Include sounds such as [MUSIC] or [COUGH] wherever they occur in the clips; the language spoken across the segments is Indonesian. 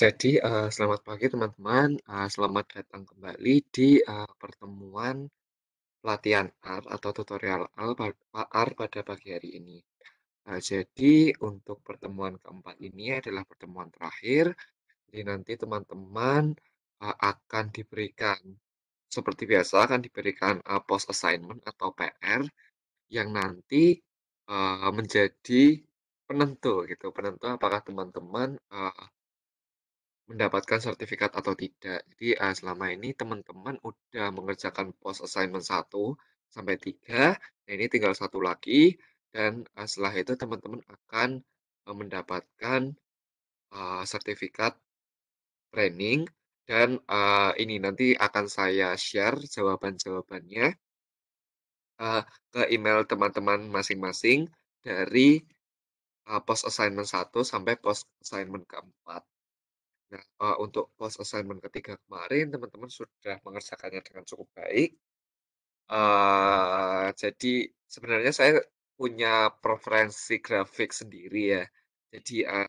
Jadi, uh, selamat pagi teman-teman, uh, selamat datang kembali di, uh, pertemuan pelatihan R atau tutorial R pada pagi hari ini. Uh, jadi untuk pertemuan keempat ini adalah pertemuan terakhir, jadi nanti teman-teman, uh, akan diberikan seperti biasa akan diberikan, uh, post assignment atau PR yang nanti, uh, menjadi penentu gitu, penentu apakah teman-teman, Mendapatkan sertifikat atau tidak. Jadi, uh, selama ini teman-teman udah mengerjakan post assignment 1 sampai 3, nah ini tinggal satu lagi dan, uh, setelah itu teman-teman akan, uh, mendapatkan, uh, sertifikat training dan, uh, ini nanti akan saya share jawaban-jawabannya uh, ke email teman-teman masing-masing dari, uh, post assignment 1 sampai post assignment keempat. Nah, uh, untuk post assignment ketiga kemarin teman-teman sudah mengerjakannya dengan cukup baik. Uh, jadi sebenarnya saya punya preferensi grafik sendiri ya. Jadi, uh,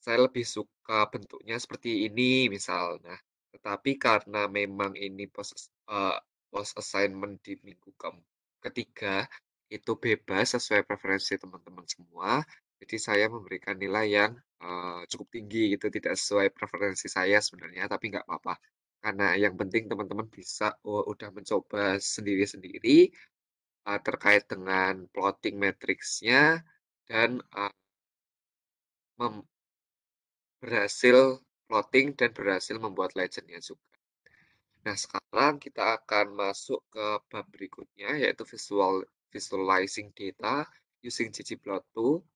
saya lebih suka bentuknya seperti ini misalnya. tetapi karena memang ini post uh, post assignment di minggu ke ketiga, itu bebas sesuai preferensi teman-teman semua. Jadi saya memberikan nilai yang uh, cukup tinggi itu tidak sesuai preferensi saya sebenarnya, tapi nggak apa-apa. Karena yang penting teman-teman bisa oh, udah mencoba sendiri-sendiri, uh, terkait dengan plotting matrixnya dan, uh, berhasil plotting dan berhasil membuat legendnya juga. Nah, sekarang kita akan masuk ke bab berikutnya, yaitu visual visualizing data using ggplot2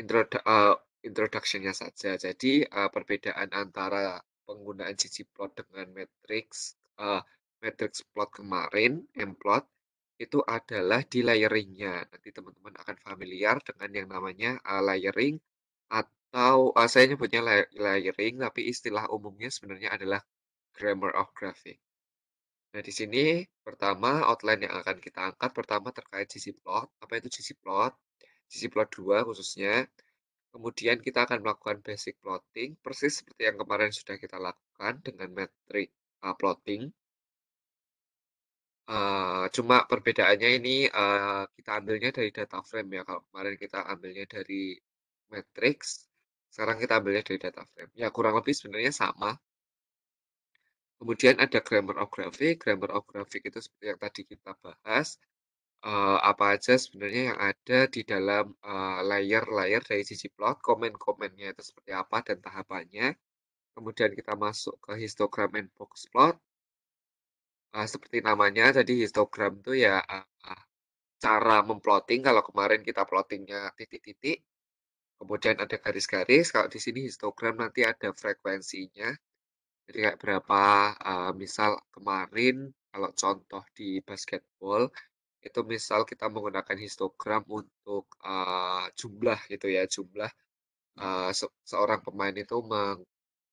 introdu eh, introduction-nya saja. Jadi uh, perbedaan antara penggunaan ggplot dengan matrix uh, matrix plot kemarin mplot itu adalah di layering-nya. Nanti teman-teman akan familiar dengan yang namanya uh, layering atau uh, saya nyebutnya layering tapi istilah umumnya sebenarnya adalah grammar of graphic. Nah, di sini pertama outline yang akan kita angkat pertama terkait plot. Apa itu plot? sisi plot 2 khususnya. Kemudian kita akan melakukan basic plotting, persis seperti yang kemarin sudah kita lakukan dengan metrik uh, plotting. Uh, cuma perbedaannya ini uh, kita ambilnya dari data frame ya. Kalau kemarin kita ambilnya dari matrix, sekarang kita ambilnya dari data frame. Ya kurang lebih sebenarnya sama. Kemudian ada grammar of graphic. Grammar of graphic itu seperti yang tadi kita bahas uh, apa aja sebenarnya yang ada di dalam, layer eh, layer-layer dari sisi plot, komen-komennya itu seperti apa dan tahapannya. Kemudian kita masuk ke histogram and box plot. Uh, seperti namanya tadi histogram itu ya, uh, cara memplotting kalau kemarin kita plottingnya titik-titik, kemudian ada garis-garis, kalau di sini histogram nanti ada frekuensinya. Jadi kayak berapa, uh, misal kemarin kalau contoh di basketball itu misal kita menggunakan histogram untuk, uh, jumlah gitu ya, jumlah, uh, se seorang pemain itu meng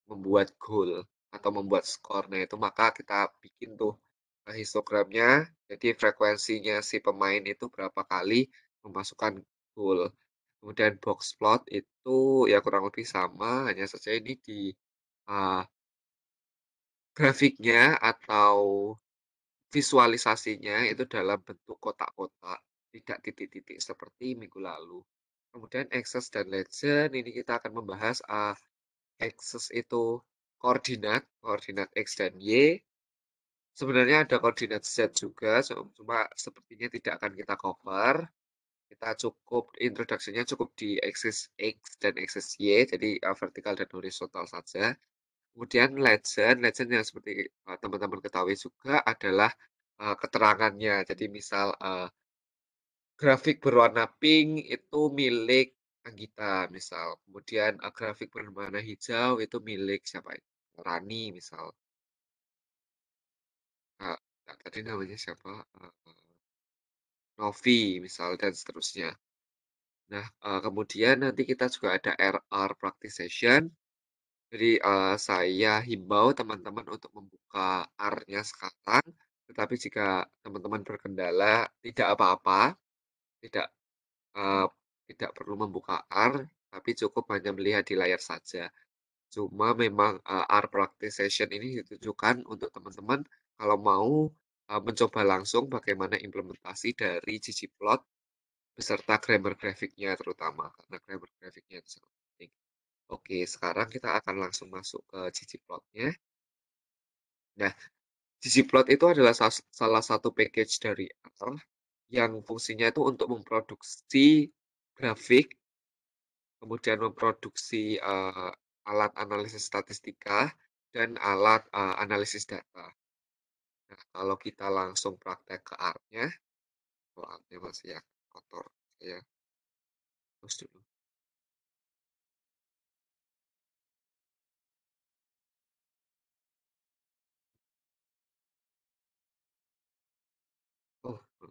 membuat gol atau membuat skor. Nah, itu maka kita bikin tuh, e, histogramnya, jadi frekuensinya si pemain itu berapa kali memasukkan gol. Kemudian box plot itu ya kurang lebih sama, hanya saja ini di, uh, grafiknya atau Visualisasinya itu dalam bentuk kotak-kotak, tidak titik-titik seperti minggu lalu. Kemudian axis dan legend ini kita akan membahas uh, ah, axis itu koordinat, koordinat X dan Y. Sebenarnya ada koordinat Z juga, cuma sepertinya tidak akan kita cover. Kita cukup, introduksinya cukup di axis X dan axis Y, jadi ah, vertikal dan horizontal saja. Kemudian legend, legend yang seperti, teman-teman ketahui juga adalah, uh, keterangannya. Jadi misal, uh, grafik berwarna pink itu milik Anggita misal, kemudian, uh, grafik berwarna hijau itu milik siapa Rani misal. Uh, tadi namanya siapa, Uh, Novi misal dan seterusnya. Nah, kemudian nanti kita juga ada RR practice session. Jadi, uh, saya himbau teman-teman untuk membuka AR-nya sekarang, tetapi jika teman-teman berkendala, tidak apa-apa, tidak, uh, tidak perlu membuka AR, tapi cukup hanya melihat di layar saja. Cuma memang, uh, AR practice session ini ditujukan untuk teman-teman kalau mau, uh, mencoba langsung bagaimana implementasi dari ggplot beserta grammar grafiknya terutama, karena grammar grafiknya itu sangat Oke, sekarang kita akan langsung masuk ke ggplot-nya. Nah, ggplot itu adalah salah satu package dari R yang fungsinya itu untuk memproduksi grafik, kemudian memproduksi uh, alat analisis statistika, dan alat uh, analisis data. Nah, kalau kita langsung praktek ke R-nya, kalau oh, R-nya masih ya kotor, ya. Terus dulu.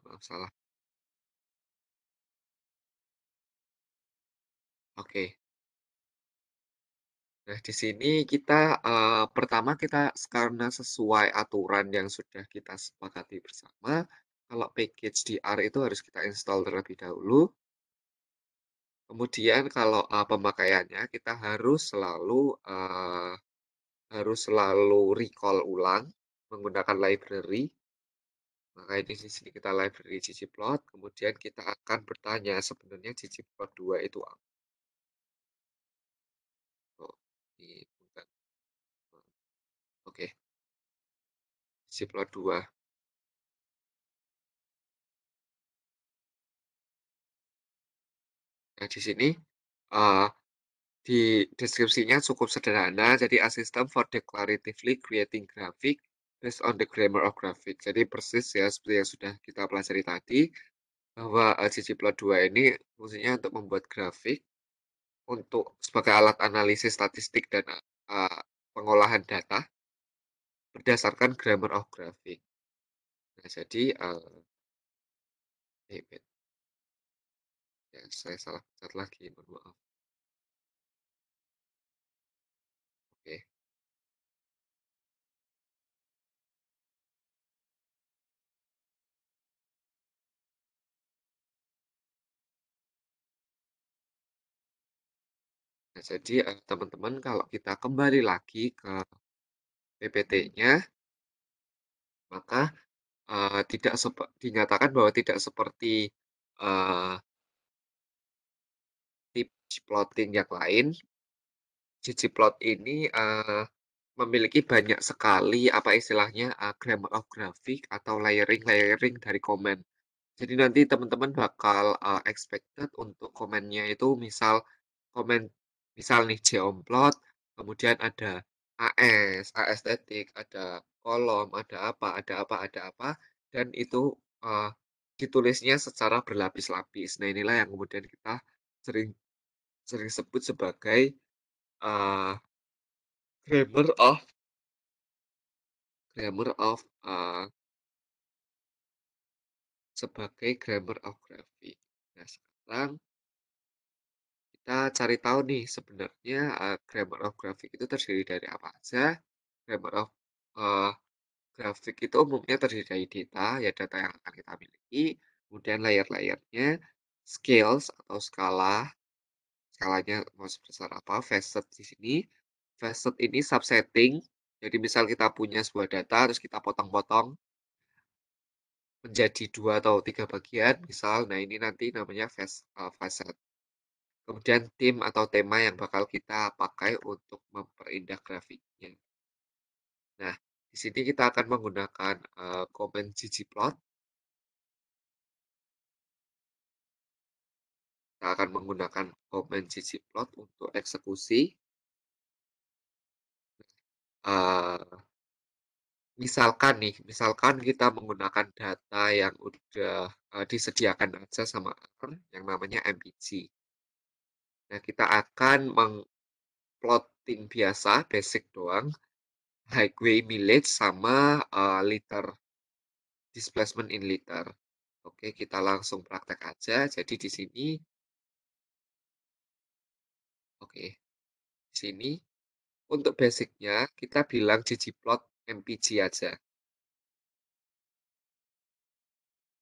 maaf salah. Oke. Nah, di sini kita, uh, pertama kita karena sesuai aturan yang sudah kita sepakati bersama, kalau package DR itu harus kita install terlebih dahulu. Kemudian kalau, uh, pemakaiannya kita harus selalu, uh, harus selalu recall ulang menggunakan library. Maka nah, ini di sini kita library Plot kemudian kita akan bertanya sebenarnya Cici Plot 2 itu apa. Oh, ini bukan. Nah, oke. Okay. ggplot 2. Nah, di sini uh, di deskripsinya cukup sederhana. Jadi, a system for declaratively creating graphic based on the grammar of graphic. Jadi persis ya seperti yang sudah kita pelajari tadi bahwa eh, ggplot 2 ini fungsinya untuk membuat grafik untuk sebagai alat analisis statistik dan uh, pengolahan data berdasarkan grammar of graphic. Nah, jadi uh, ya saya salah pencet lagi, mohon maaf. jadi, eh, teman-teman kalau kita kembali lagi ke PPT-nya maka, uh, tidak dinyatakan bahwa tidak seperti, uh, tip plotting yang lain. ggplot ini, uh, memiliki banyak sekali, apa istilahnya, uh, grammar of graphic atau layering-layering dari komen. Jadi nanti teman-teman bakal, uh, expected untuk komennya itu misal komen Misal nih geomplot kemudian ada AS, aesthetic ada kolom, ada apa, ada apa, ada apa, dan itu, uh, ditulisnya secara berlapis-lapis. Nah, inilah yang kemudian kita sering sering sebut sebagai, uh, grammar of grammar of, uh, sebagai grammar of graphic. Nah, sekarang kita cari tahu nih sebenarnya, uh, grammar of graphic itu terdiri dari apa aja. Grammar of, uh, grafik itu umumnya terdiri dari data, ya data yang akan kita miliki, kemudian layer-layernya, scales atau skala, skalanya mau sebesar apa, facet di sini. Facet ini subsetting, jadi misal kita punya sebuah data terus kita potong-potong menjadi dua atau tiga bagian misal, nah ini nanti namanya facet. Kemudian tim atau tema yang bakal kita pakai untuk memperindah grafiknya. Nah, di sini kita akan menggunakan komen uh, ggplot. Kita akan menggunakan komen ggplot untuk eksekusi. Uh, misalkan nih, misalkan kita menggunakan data yang udah uh, disediakan aja sama R yang namanya MPG. Nah, kita akan mengplotting biasa, basic doang, highway mileage sama uh, liter, displacement in liter. Oke, kita langsung praktek aja. Jadi di sini, oke, di sini untuk basicnya kita bilang ggplot mpg aja.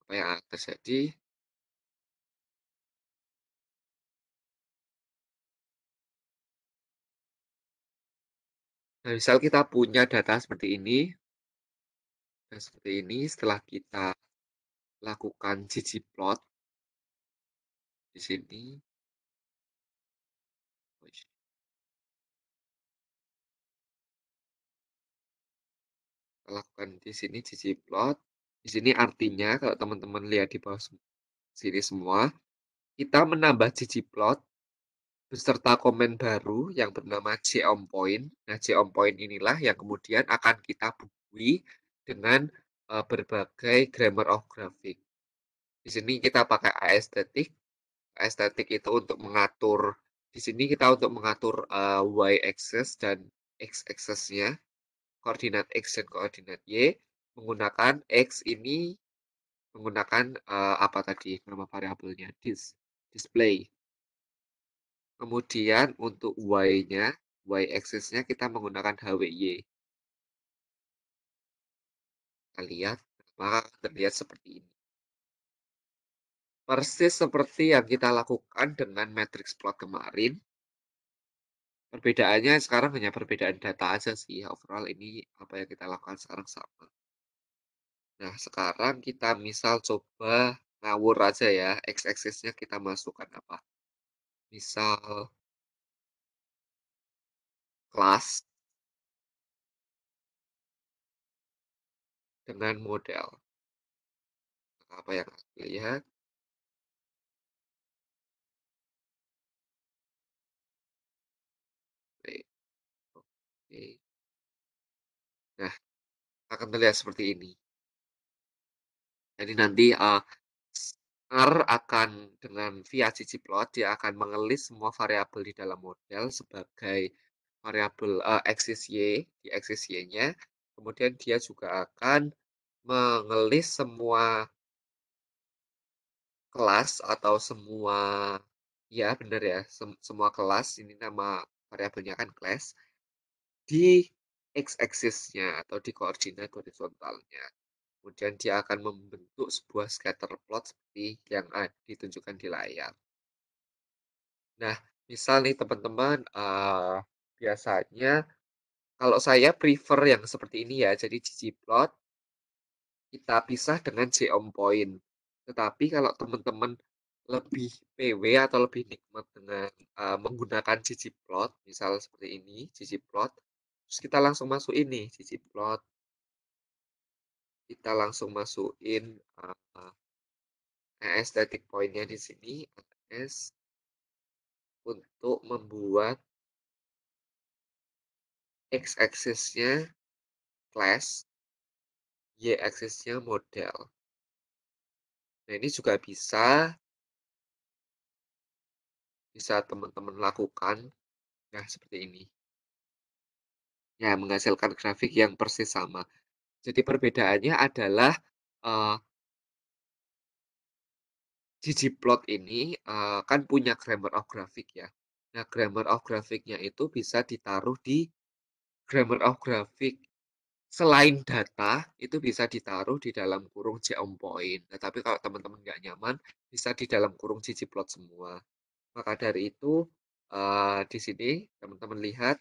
Apa yang terjadi? Nah, misal kita punya data seperti ini. Nah, seperti ini setelah kita lakukan ggplot di sini. lakukan di sini plot Di sini artinya kalau teman-teman lihat di bawah sini semua, kita menambah plot beserta komen baru yang bernama c on Point. Nah, c on Point inilah yang kemudian akan kita bukti dengan uh, berbagai grammar of graphic. Di sini kita pakai aesthetic. Aesthetic itu untuk mengatur di sini kita untuk mengatur uh, y axis dan x axisnya koordinat x dan koordinat y menggunakan x ini menggunakan uh, apa tadi nama variabelnya dis display Kemudian untuk y-nya, y axis-nya kita menggunakan HWY. Kita lihat, maka terlihat seperti ini. Persis seperti yang kita lakukan dengan matrix plot kemarin. Perbedaannya sekarang hanya perbedaan data aja sih. Overall ini apa yang kita lakukan sekarang sama. Nah, sekarang kita misal coba ngawur aja ya. X-axis-nya kita masukkan apa? misal kelas dengan model. Apa yang aku lihat? Oke. Nah, akan terlihat seperti ini. Jadi nanti uh, R akan dengan via ggplot dia akan mengelis semua variabel di dalam model sebagai variabel uh, eh, eksis y di eksis y-nya. Kemudian dia juga akan mengelis semua kelas atau semua ya benar ya sem semua kelas ini nama variabelnya kan kelas di x-axisnya atau di koordinat horizontalnya. Kemudian dia akan membentuk sebuah scatter plot seperti yang ditunjukkan di layar. Nah, misal nih teman-teman, uh, biasanya kalau saya prefer yang seperti ini ya, jadi cici plot kita pisah dengan on point. Tetapi kalau teman-teman lebih PW atau lebih nikmat dengan uh, menggunakan plot, misal seperti ini, ggplot, terus kita langsung masuk ini cici plot kita langsung masukin uh, eh, estetik poinnya di sini s untuk membuat x axisnya class y axisnya model nah ini juga bisa bisa teman-teman lakukan nah seperti ini ya menghasilkan grafik yang persis sama jadi perbedaannya adalah, eee ggplot ini, uh, kan punya grammar of graphic ya. Nah, grammar of graphicnya itu bisa ditaruh di grammar of graphic selain data, itu bisa ditaruh di dalam kurung JOmpoi. Nah, tapi kalau teman-teman nggak nyaman, bisa di dalam kurung ggplot semua. Maka dari itu, uh, di sini teman-teman lihat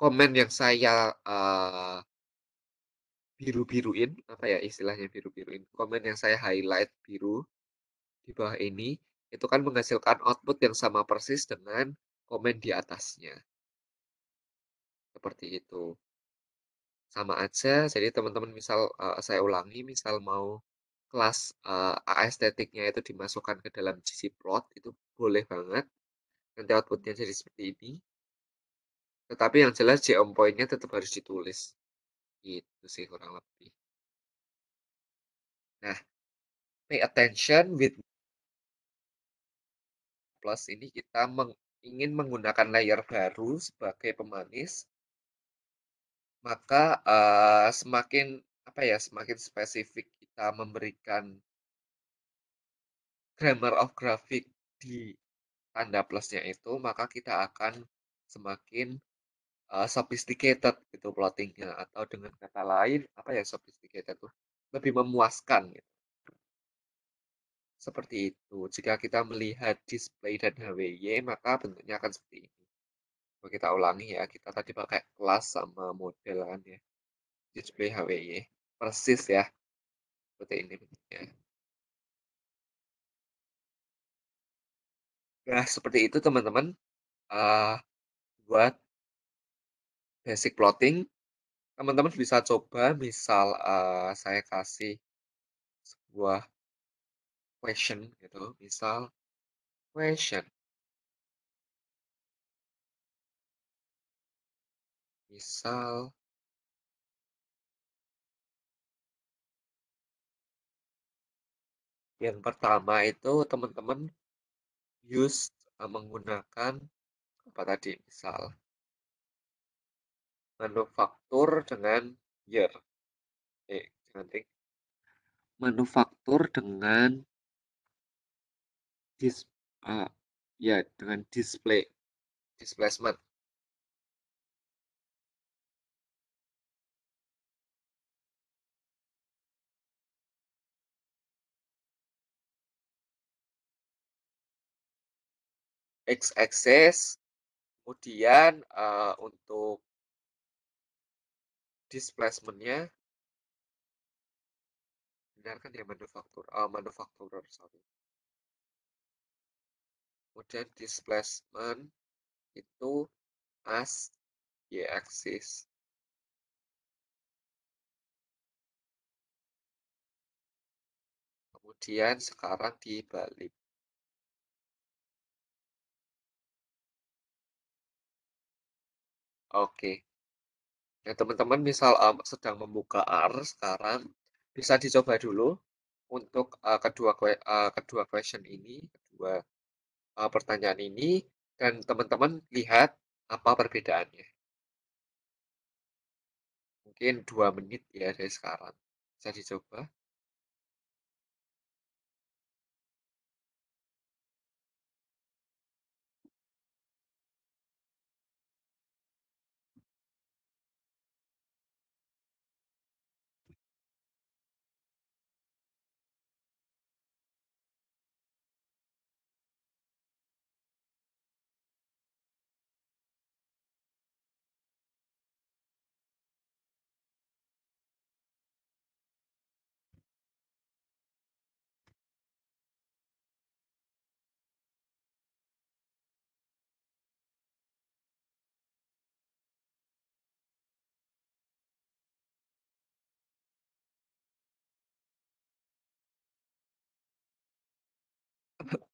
komen yang saya uh, biru-biruin apa ya istilahnya biru-biruin komen yang saya highlight biru di bawah ini itu kan menghasilkan output yang sama persis dengan komen di atasnya seperti itu sama aja jadi teman-teman misal uh, saya ulangi misal mau kelas uh, itu dimasukkan ke dalam plot itu boleh banget nanti outputnya jadi seperti ini tetapi yang jelas JOM point-nya tetap harus ditulis. Gitu sih kurang lebih. Nah, pay attention with plus ini kita meng ingin menggunakan layer baru sebagai pemanis, maka uh, semakin apa ya semakin spesifik kita memberikan grammar of graphic di tanda plusnya itu, maka kita akan semakin uh, sophisticated gitu plottingnya atau dengan kata lain, apa ya sophisticated tuh, lebih memuaskan gitu. Seperti itu, jika kita melihat display dan HWY maka bentuknya akan seperti ini. Coba kita ulangi ya, kita tadi pakai kelas sama model kan ya. Display HWY, persis ya, seperti ini bentuknya. Nah seperti itu teman-teman, uh, buat basic plotting, teman-teman bisa coba misal uh, saya kasih sebuah question gitu, misal question. Misal yang pertama itu teman-teman use uh, menggunakan apa tadi misal Manufaktur dengan year. Eh, nanti. Manufaktur dengan dis uh, ya dengan display displacement. x-axis kemudian uh, untuk displacementnya benar kan ya manufaktur oh, manufakturer sorry kemudian displacement itu as y axis kemudian sekarang dibalik oke Ya teman-teman misal um, sedang membuka R sekarang, bisa dicoba dulu untuk uh, kedua uh, kedua question ini, kedua uh, pertanyaan ini, dan teman-teman lihat apa perbedaannya. Mungkin dua menit ya dari sekarang. Bisa dicoba.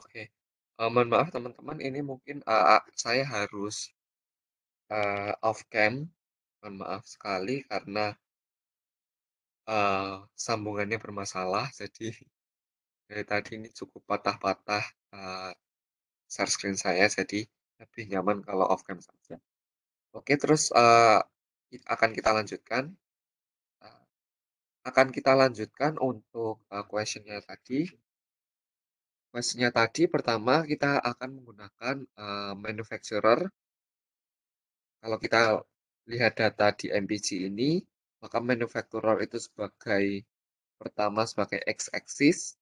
Oke. Uh, mohon maaf teman-teman ini mungkin, uh, saya harus, uh, off cam. Mohon maaf sekali karena uh, sambungannya bermasalah jadi, dari tadi ini cukup patah-patah, uh, share screen saya jadi lebih nyaman kalau off cam saja. Oke terus, uh, akan kita lanjutkan, Uh, akan kita lanjutkan untuk, uh, question tadi. Maksudnya tadi pertama kita akan menggunakan, uh, manufacturer. Kalau kita lihat data di MPG ini, maka manufacturer itu sebagai pertama sebagai X-axis.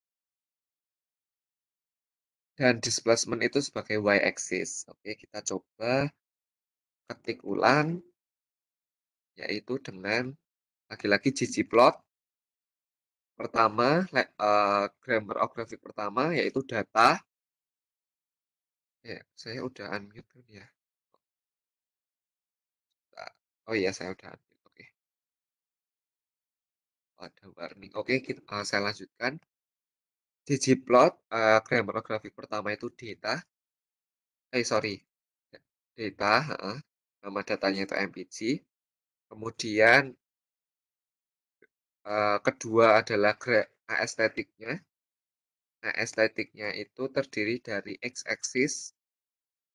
Dan displacement itu sebagai Y-axis. Oke, kita coba ketik ulang, yaitu dengan lagi-lagi ggplot. Pertama, le eh, grammar of grafik pertama yaitu data. Ya, saya udah unmute belum ya? Oh iya saya udah unmute, oke. Ada warning, oke okay, uh, eh, saya lanjutkan. ggplot, uh, eh, grammar of grafik pertama itu data eh sorry, data uh, nama datanya itu MPG, kemudian Eh, kedua adalah estetiknya. Nah, estetiknya itu terdiri dari X axis,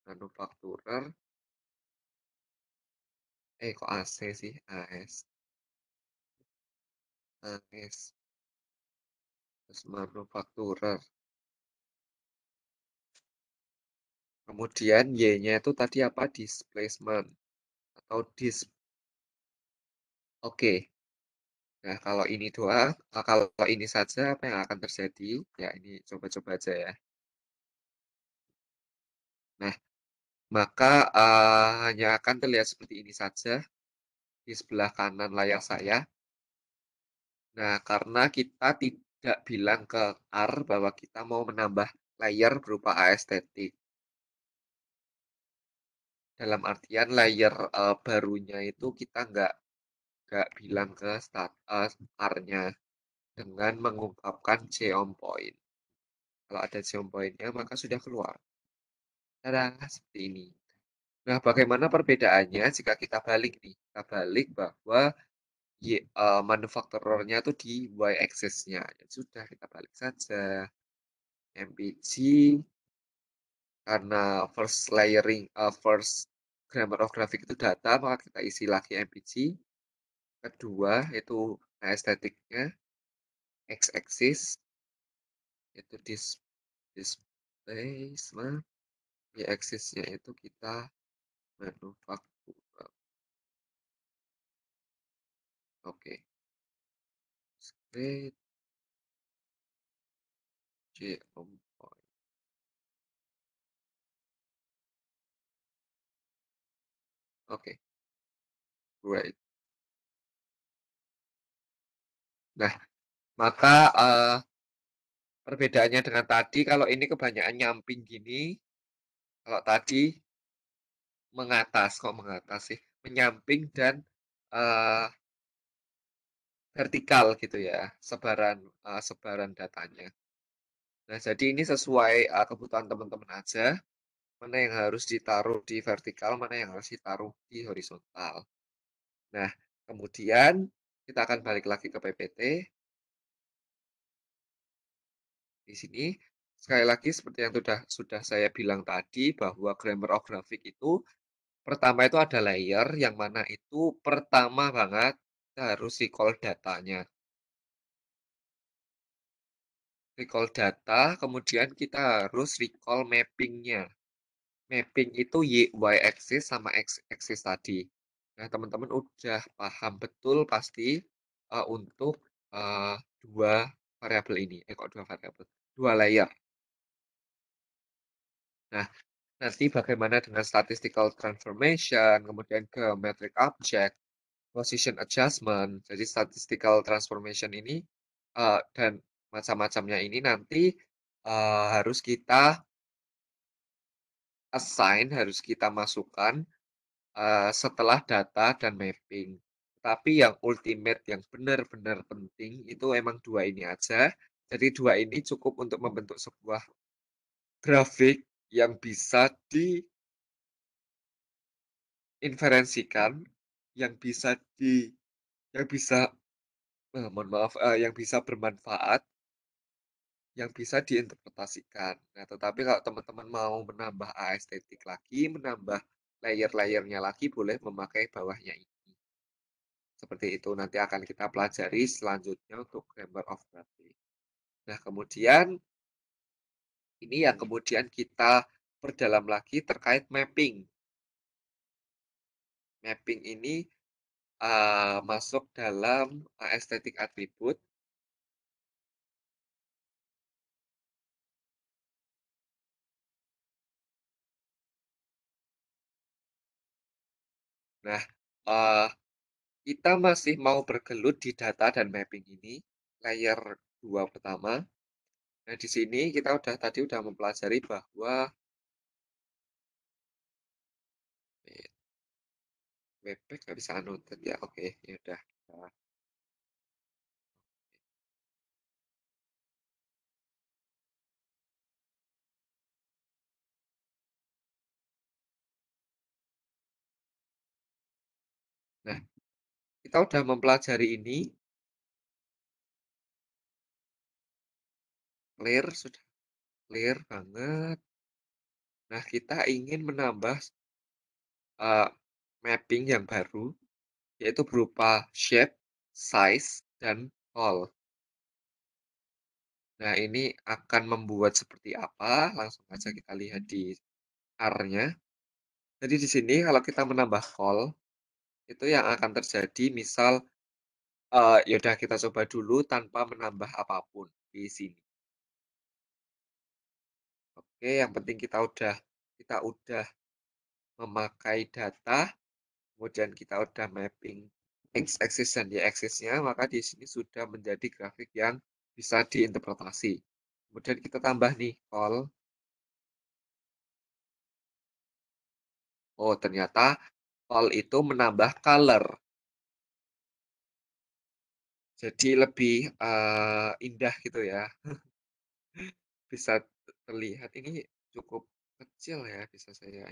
manufakturer Eh, kok AC sih, AS. AS. Terus manufakturer. Kemudian Y-nya itu tadi apa, displacement atau dis Oke. Nah, kalau ini doang, eh, kalau ini saja apa yang akan terjadi? Ya ini coba-coba aja ya. Nah, maka, uh, eh, hanya akan terlihat seperti ini saja, di sebelah kanan layar saya. Nah, karena kita tidak bilang ke R bahwa kita mau menambah layer berupa aesthetic. Dalam artian layer, uh, barunya itu kita nggak juga bilang ke status eh, R-nya dengan mengungkapkan Xeon point. Kalau ada geom pointnya maka sudah keluar. nah seperti ini. Nah, bagaimana perbedaannya jika kita balik nih? Kita balik bahwa y, uh, eh, manufakturernya itu di y axis-nya. Ya, sudah kita balik saja. MPG karena first layering uh, first grammar of graphic itu data, maka kita isi lagi MPG Kedua itu estetiknya x axis itu dis displacement y axisnya itu kita manufaktur oke okay. Straight j oke okay. great. Nah, maka uh, perbedaannya dengan tadi, kalau ini kebanyakan nyamping gini, kalau tadi mengatas, kok mengatas sih, menyamping dan uh, vertikal gitu ya, sebaran uh, sebaran datanya. Nah, jadi ini sesuai uh, kebutuhan teman-teman aja mana yang harus ditaruh di vertikal, mana yang harus ditaruh di horizontal. Nah, kemudian kita akan balik lagi ke PPT. Di sini, sekali lagi seperti yang sudah sudah saya bilang tadi bahwa grammar of graphic itu pertama itu ada layer yang mana itu pertama banget kita harus recall datanya. Recall data, kemudian kita harus recall mappingnya. Mapping itu y, y axis sama x axis tadi. Nah, teman-teman udah paham betul pasti, uh, untuk, uh, dua variabel ini. Eh, kok dua variabel, dua layer. Nah, nanti bagaimana dengan statistical transformation, kemudian ke metric object, position adjustment. Jadi statistical transformation ini, uh, dan macam-macamnya ini nanti, uh, harus kita assign, harus kita masukkan uh, setelah data dan mapping. Tapi yang ultimate, yang benar-benar penting itu emang dua ini aja. Jadi dua ini cukup untuk membentuk sebuah grafik yang bisa di inferensikan, yang bisa di yang bisa eh, mohon maaf, eh, yang bisa bermanfaat yang bisa diinterpretasikan. Nah, tetapi kalau teman-teman mau menambah estetik lagi, menambah layer-layernya lagi boleh memakai bawahnya ini. Seperti itu nanti akan kita pelajari selanjutnya untuk grammar of graphic. Nah, kemudian ini yang kemudian kita perdalam lagi terkait mapping. Mapping ini uh, masuk dalam aesthetic eh, attribute. Nah, uh, kita masih mau bergelut di data dan mapping ini, layer 2 pertama. Nah, di sini kita udah tadi udah mempelajari bahwa Webpack nggak bisa annotate ya? Oke, ya udah. Nah, Nah, kita sudah mempelajari ini. Clear, sudah clear banget. Nah, kita ingin menambah uh, mapping yang baru, yaitu berupa shape, size, dan call Nah, ini akan membuat seperti apa? Langsung aja kita lihat di R-nya. Jadi di sini kalau kita menambah call, itu yang akan terjadi misal uh, yaudah kita coba dulu tanpa menambah apapun di sini. Oke, yang penting kita udah kita udah memakai data, kemudian kita udah mapping x axis dan y axisnya, maka di sini sudah menjadi grafik yang bisa diinterpretasi. Kemudian kita tambah nih call. Oh, ternyata tol itu menambah color. Jadi lebih uh, indah gitu ya. [LAUGHS] bisa terlihat ini cukup kecil ya bisa saya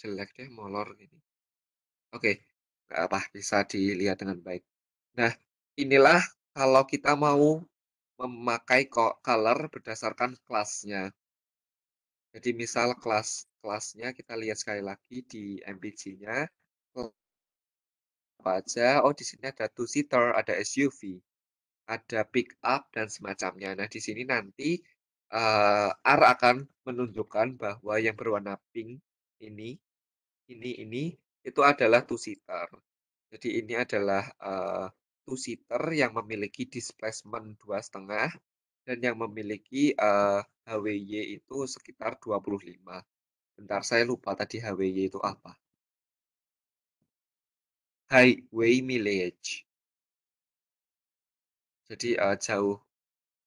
jelek deh molor ini. Oke, nggak apa bisa dilihat dengan baik. Nah, inilah kalau kita mau memakai color berdasarkan kelasnya. Jadi misal hmm. kelas kelasnya kita lihat sekali lagi di MPG-nya apa aja. Oh, di sini ada two seater, ada SUV, ada pick up dan semacamnya. Nah, di sini nanti uh, R akan menunjukkan bahwa yang berwarna pink ini ini ini itu adalah two seater. Jadi ini adalah uh, two seater yang memiliki displacement dua setengah dan yang memiliki uh, eh, HWY itu sekitar 25. Bentar saya lupa tadi HWY itu apa. Highway mileage. Jadi uh, jauh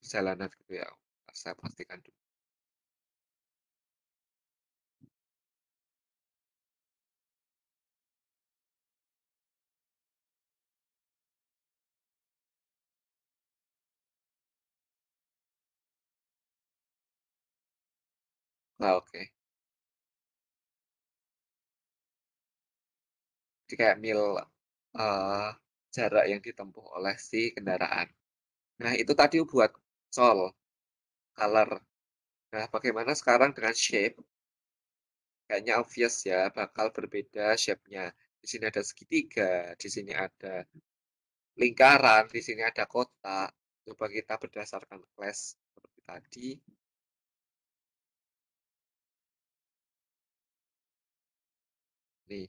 perjalanan gitu ya. saya pastikan dulu. nah oke. Jadi kayak mil, uh, jarak yang ditempuh oleh si kendaraan. Nah, itu tadi buat sol, color. Nah, bagaimana sekarang dengan shape? Kayaknya obvious ya, bakal berbeda shape-nya. Di sini ada segitiga, di sini ada lingkaran, di sini ada kotak. Coba kita berdasarkan class seperti tadi Nih,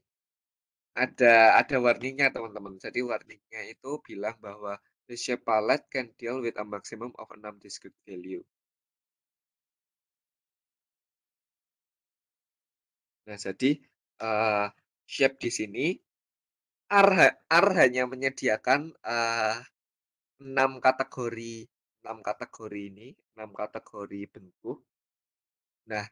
ada ada warning teman-teman. Jadi warning itu bilang bahwa the shape palette can deal with a maximum of 6 discrete value. Nah, jadi uh, shape di sini R, R hanya menyediakan eh, enam 6 kategori 6 kategori ini, 6 kategori bentuk. Nah,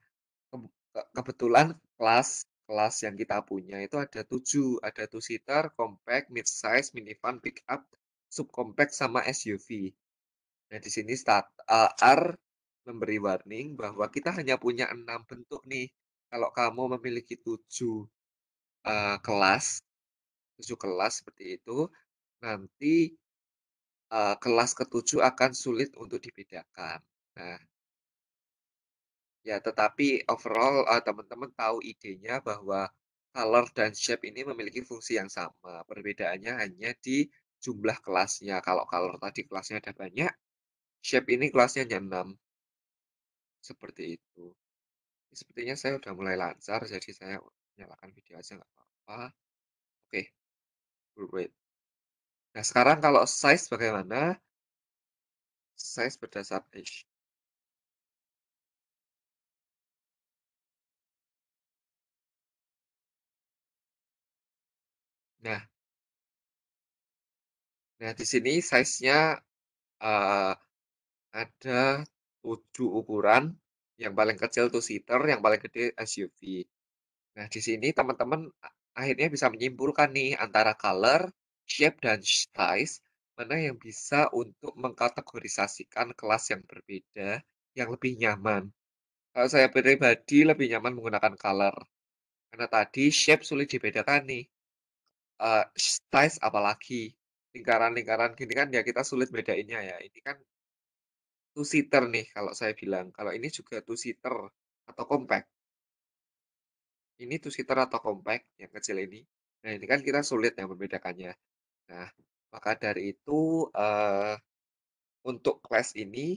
ke- kebetulan kelas kelas yang kita punya itu ada tujuh, ada two seater, compact, mid size, minivan, pickup, subcompact sama SUV. Nah di sini start uh, R memberi warning bahwa kita hanya punya enam bentuk nih. Kalau kamu memiliki tujuh eh, kelas, tujuh kelas seperti itu, nanti uh, kelas ketujuh akan sulit untuk dibedakan. Nah Ya, tetapi overall, eh, teman-teman tahu idenya bahwa color dan shape ini memiliki fungsi yang sama, perbedaannya hanya di jumlah kelasnya. Kalau color tadi kelasnya ada banyak, shape ini kelasnya hanya 6. Seperti itu. Sepertinya saya sudah mulai lancar, jadi saya nyalakan video aja nggak apa-apa. Oke, Good Drive. Nah, sekarang kalau size bagaimana? Size berdasar age. Nah. Nah, di sini size-nya, uh, ada tujuh ukuran, yang paling kecil tuh seater, yang paling gede SUV. Nah, di sini teman-teman akhirnya bisa menyimpulkan nih antara color, shape, dan size, mana yang bisa untuk mengkategorisasikan kelas yang berbeda, yang lebih nyaman. Kalau saya pribadi lebih nyaman menggunakan color, karena tadi shape sulit dibedakan nih uh, size apalagi, lingkaran-lingkaran gini kan ya kita sulit bedainnya ya, ini kan two seater nih kalau saya bilang, kalau ini juga two seater atau compact. Ini two seater atau compact yang kecil ini. Nah, ini kan kita sulit yang membedakannya. Nah, maka dari itu, uh, untuk kelas ini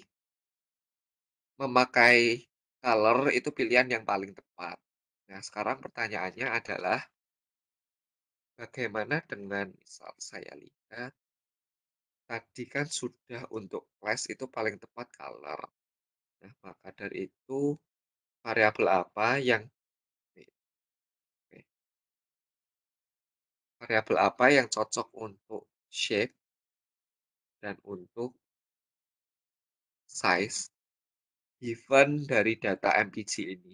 memakai color itu pilihan yang paling tepat. Nah, sekarang pertanyaannya adalah Bagaimana dengan misal saya lihat tadi kan sudah untuk class itu paling tepat color. Nah, maka dari itu variabel apa yang Variabel apa yang cocok untuk shape dan untuk size given dari data MPG ini?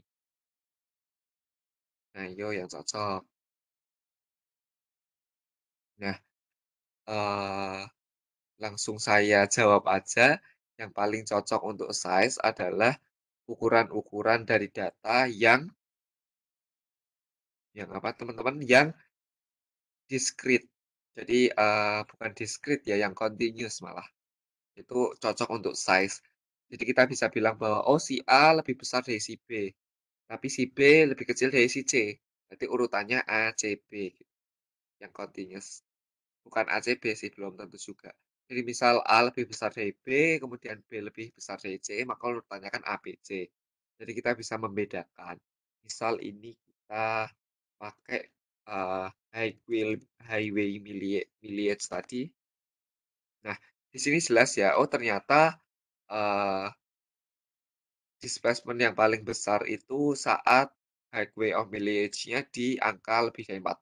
Nah, yo yang cocok. Nah, uh, langsung saya jawab aja, yang paling cocok untuk size adalah ukuran-ukuran dari data yang yang apa, teman-teman yang diskrit Jadi, uh, bukan diskrit ya, yang continuous malah. Itu cocok untuk size. Jadi kita bisa bilang bahwa, "Oh, si A lebih besar dari si B, tapi si B lebih kecil dari si C." Berarti urutannya A, C, B, gitu. yang continuous bukan ACB sih belum tentu juga. Jadi misal A lebih besar dari B, kemudian B lebih besar dari C, maka lu tanyakan ABC. Jadi kita bisa membedakan. Misal ini kita pakai uh, highway highway millage, tadi. Nah, di sini jelas ya. Oh, ternyata uh, displacement yang paling besar itu saat highway of milliage nya di angka lebih dari 40.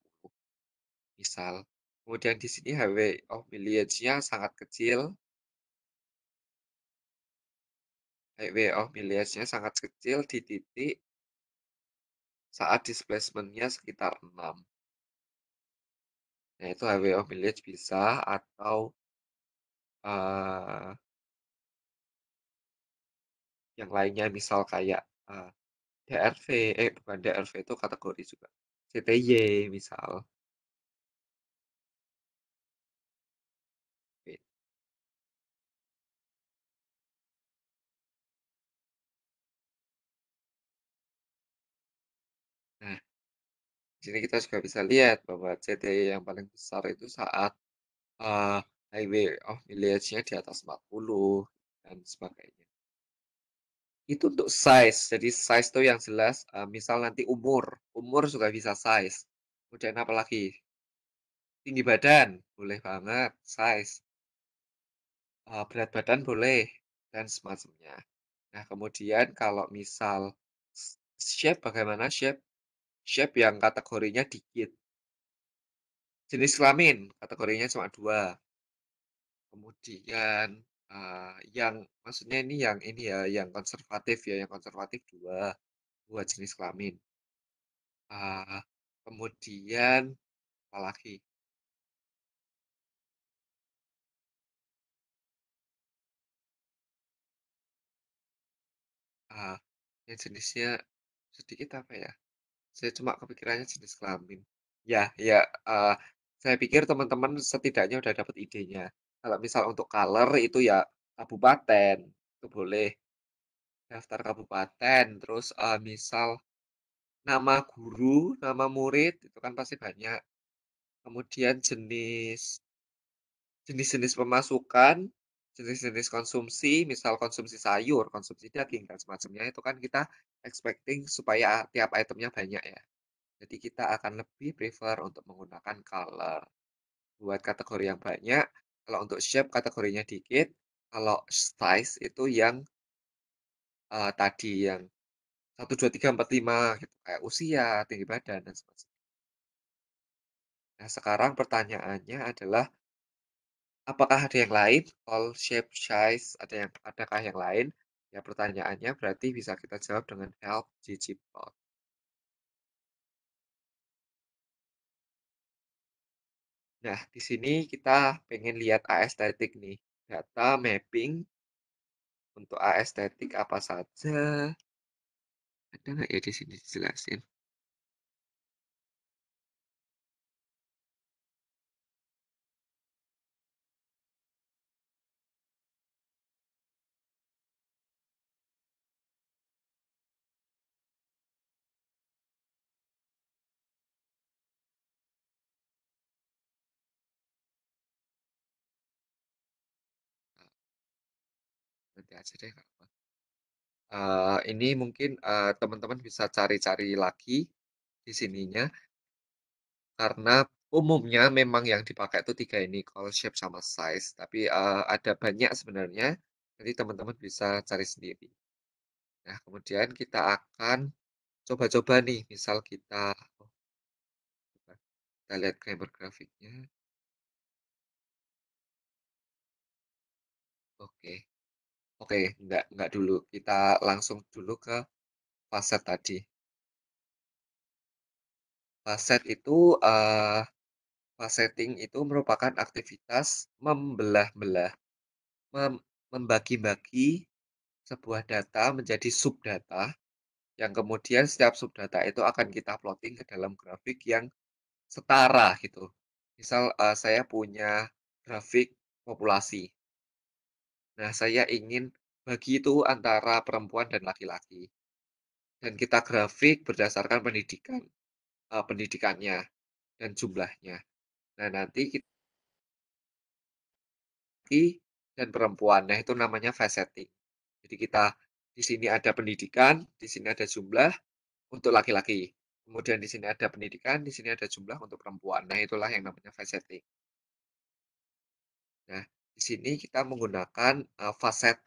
Misal Kemudian di sini Highway of Millions-nya sangat kecil. Highway of Millions-nya sangat kecil di titik saat displacement-nya sekitar 6. Nah, itu Highway of Millions bisa atau uh, yang lainnya misal kayak uh, eh, DRV, eh bukan DRV itu kategori juga. CTY misal. sini kita juga bisa lihat bahwa CTE yang paling besar itu saat uh, highway of mileage-nya di atas 40 dan sebagainya. Itu untuk size. Jadi size itu yang jelas uh, misal nanti umur, umur juga bisa size. Kemudian apa lagi? Tinggi badan boleh banget size. Uh, berat badan boleh dan semacamnya. Nah, kemudian kalau misal shape bagaimana shape Shape yang kategorinya dikit. Jenis kelamin kategorinya cuma dua. Kemudian uh, yang maksudnya ini yang ini ya yang konservatif ya yang konservatif dua dua jenis kelamin. Uh, kemudian apalagi uh, ah, yang jenisnya sedikit apa ya? Saya cuma kepikirannya jenis kelamin. Ya ya, uh, saya pikir teman-teman setidaknya udah dapat idenya. Kalau misal untuk color itu ya kabupaten, itu boleh. Daftar kabupaten, terus, uh, misal nama guru, nama murid, itu kan pasti banyak. Kemudian jenis jenis-jenis pemasukan, jenis-jenis konsumsi, misal konsumsi sayur, konsumsi daging, dan semacamnya, itu kan kita expecting supaya tiap itemnya banyak ya. Jadi kita akan lebih prefer untuk menggunakan color. Buat kategori yang banyak, kalau untuk shape kategorinya dikit, kalau size itu yang uh, tadi yang 1, 2, 3, 4, 5 gitu. Kayak usia, tinggi badan, dan sebagainya. Nah sekarang pertanyaannya adalah apakah ada yang lain? All shape size, ada yang adakah yang lain? Ya, pertanyaannya berarti bisa kita jawab dengan help ggplot. Nah, di sini kita pengen lihat aesthetic nih. Data mapping untuk aesthetic apa saja. Ada nggak ya di sini dijelasin? aja deh, nggak ini mungkin, teman-teman bisa cari-cari lagi di sininya. Karena umumnya memang yang dipakai itu tiga ini, call, shape, sama size. Tapi, uh, ada banyak sebenarnya, jadi teman-teman bisa cari sendiri. Nah, kemudian kita akan coba-coba nih, misal kita oh, kita lihat grammar grafiknya. Oke. Oke, enggak enggak dulu. Kita langsung dulu ke fase tadi. Faset itu uh, eh, fasetting itu merupakan aktivitas membelah-belah, mem- membagi-bagi sebuah data menjadi subdata yang kemudian setiap subdata itu akan kita plotting ke dalam grafik yang setara gitu. Misal uh, saya punya grafik populasi. Nah, saya ingin bagi itu antara perempuan dan laki-laki. Dan kita grafik berdasarkan pendidikan, uh, pendidikannya dan jumlahnya. Nah, nanti kita Laki dan perempuan. Nah, itu namanya faceting. Jadi kita di sini ada pendidikan, di sini ada jumlah untuk laki-laki, kemudian di sini ada pendidikan, di sini ada jumlah untuk perempuan. Nah, itulah yang namanya faceting. Nah di sini kita menggunakan, uh, faset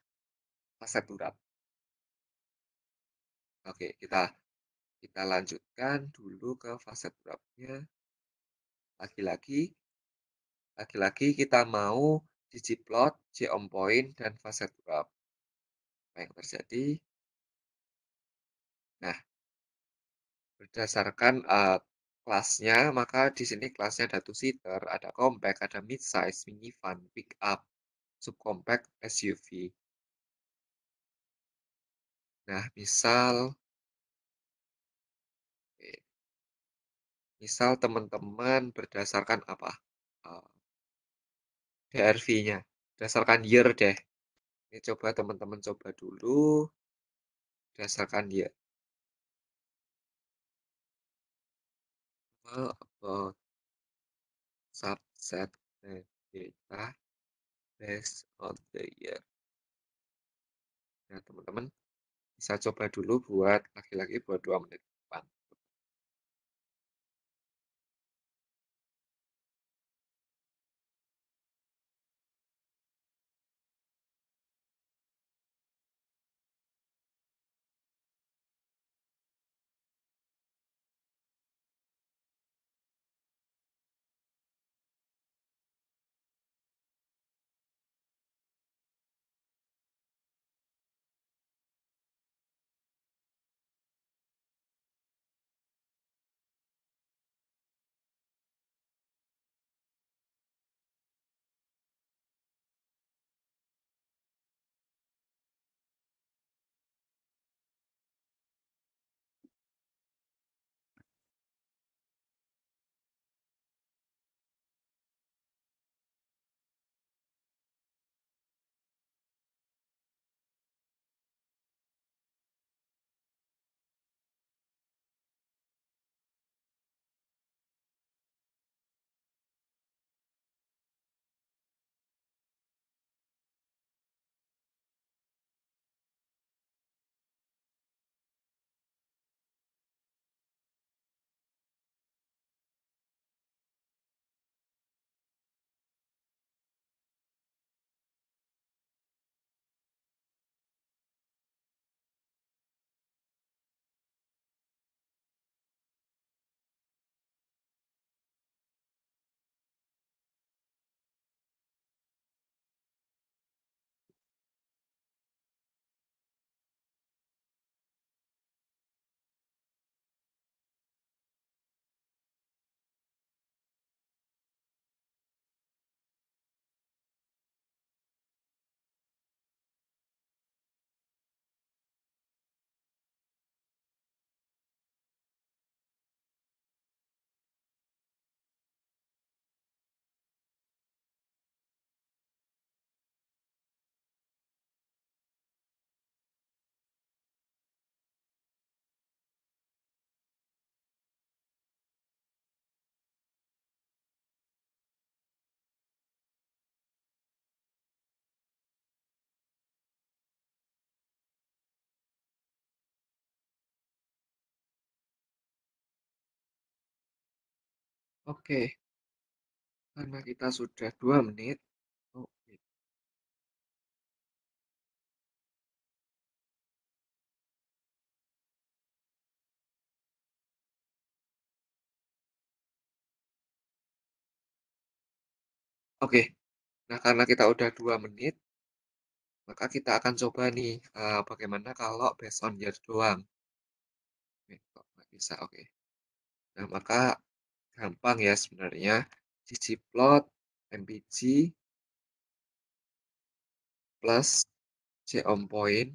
faset turap. Oke, kita kita lanjutkan dulu ke faset turapnya. Lagi-lagi lagi-lagi kita mau on point dan faset turap. Apa yang terjadi? Nah, berdasarkan, uh, kelasnya, maka di sini kelasnya ada two seater, ada compact, ada mid size, minivan, pickup, subcompact, SUV. Nah, misal misal teman-teman berdasarkan apa? Uh, DRV-nya, berdasarkan year deh. Ini coba teman-teman coba dulu berdasarkan year. hal about subset data based on the year. Nah, teman-teman bisa coba dulu buat laki-laki buat dua menit. Oke. Karena kita sudah dua menit. Oke. okay. Nah, karena kita udah dua menit, maka kita akan coba nih, uh, bagaimana kalau based on year doang. Oke, okay. bisa, oke. Nah, maka Gampang ya sebenarnya. plot mpg plus c on point.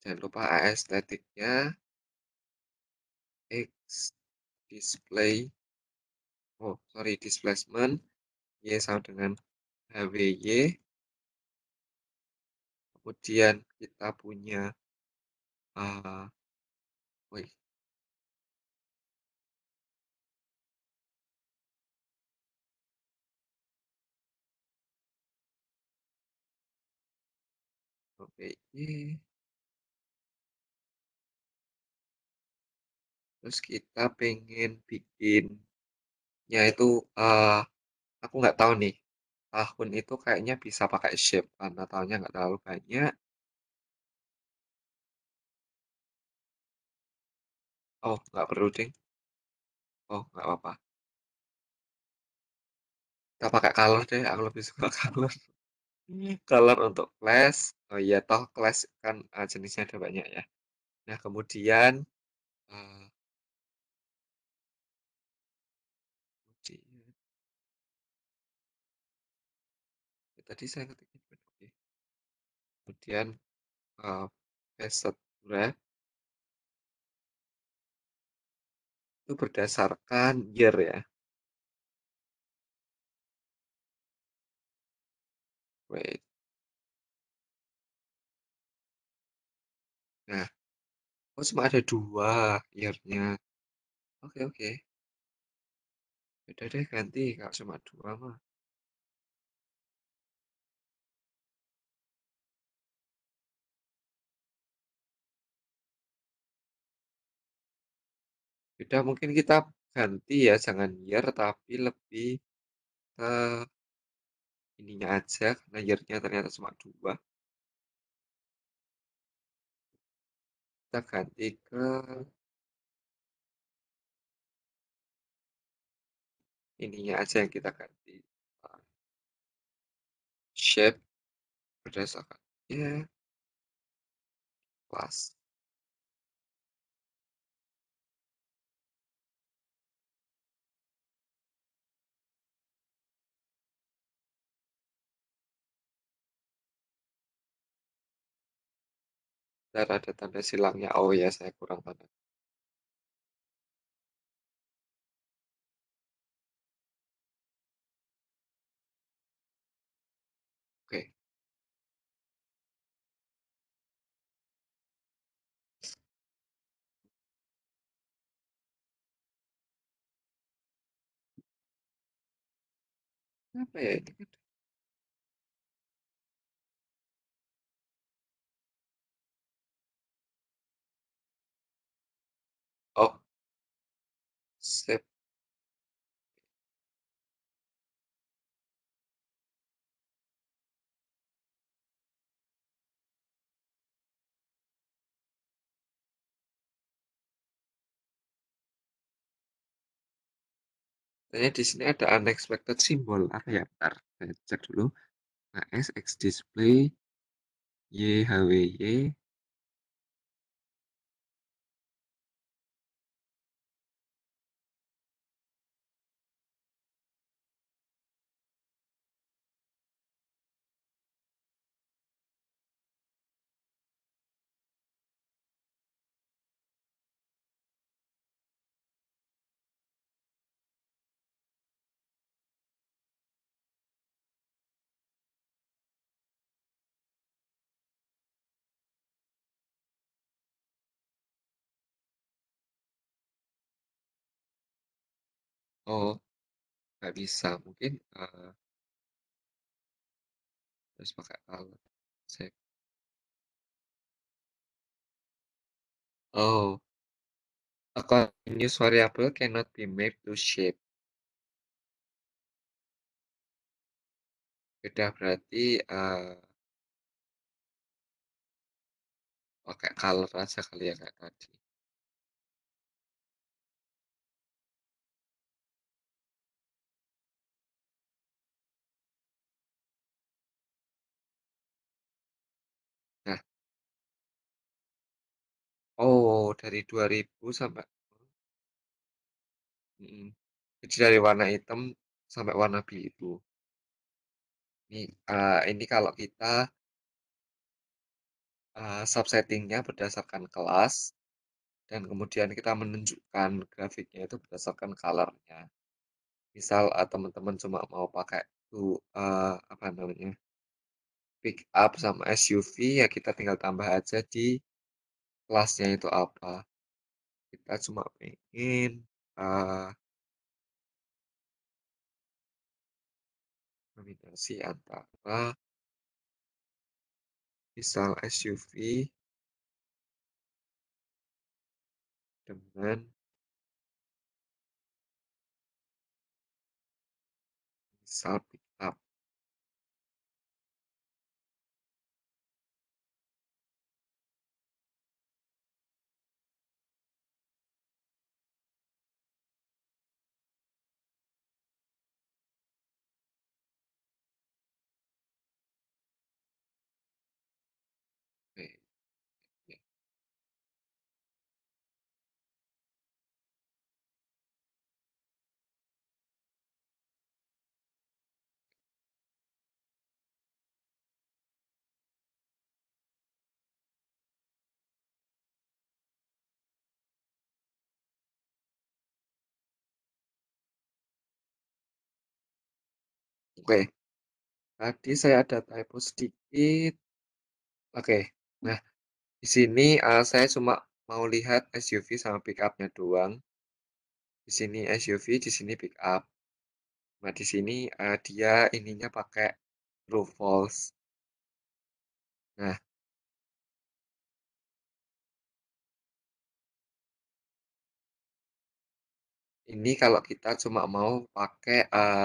Jangan lupa AS X display oh sorry displacement y sama dengan HWY kemudian kita punya uh, PY. Terus kita pengen bikin, yaitu uh, eh, aku nggak tahu nih, tahun itu kayaknya bisa pakai shape karena tahunnya nggak terlalu banyak. Oh, nggak perlu ding. Oh, nggak apa-apa. Kita pakai color deh, aku lebih suka [LAUGHS] color. Color untuk flash. Oh iya, toh kelas kan, uh, jenisnya ada banyak ya. Nah kemudian, uh, tadi saya ngetiknya Kemudian, eee, eh, Pesetra itu berdasarkan year ya? Wait. Oh, cuma ada dua gearnya. Oke oke. Beda deh ganti kalau cuma dua mah. Beda mungkin kita ganti ya, jangan gear tapi lebih, ke ininya aja, karena ternyata cuma dua. kita ganti ke ininya aja yang kita ganti. Ah, shape berdasarkan ya kelas. ada tanda silangnya. Oh ya, saya kurang tanda. Oke. Apa ya ini step Tanya di sini ada unexpected symbol apa ya? Bentar, saya cek dulu. Nah, SX display YHWY Oh, nggak bisa mungkin, uh, Terus pakai alat Cek. Oh. A continuous variable cannot be made to shape. Beda berarti, uh, Pakai color aja kali ya, Kak, tadi. Oh, dari 2000 sampai hmm. Jadi dari warna hitam sampai warna biru. Ini, uh, ini kalau kita uh, subsettingnya berdasarkan kelas, dan kemudian kita menunjukkan grafiknya itu berdasarkan colornya. Misal, teman eh, teman-teman cuma mau pakai tu uh, apa namanya pick up sama SUV, ya kita tinggal tambah aja di Kelasnya itu apa. Kita cuma pengen, uh, ah, nominasi antara misal SUV dengan misal Oke. Tadi saya ada typo sedikit. Oke. Nah, di sini, uh, saya cuma mau lihat SUV sama pickupnya doang. Di sini SUV, di sini pickup. Nah, di sini, uh, dia ininya pakai roof falls. Nah. Ini kalau kita cuma mau pakai, uh,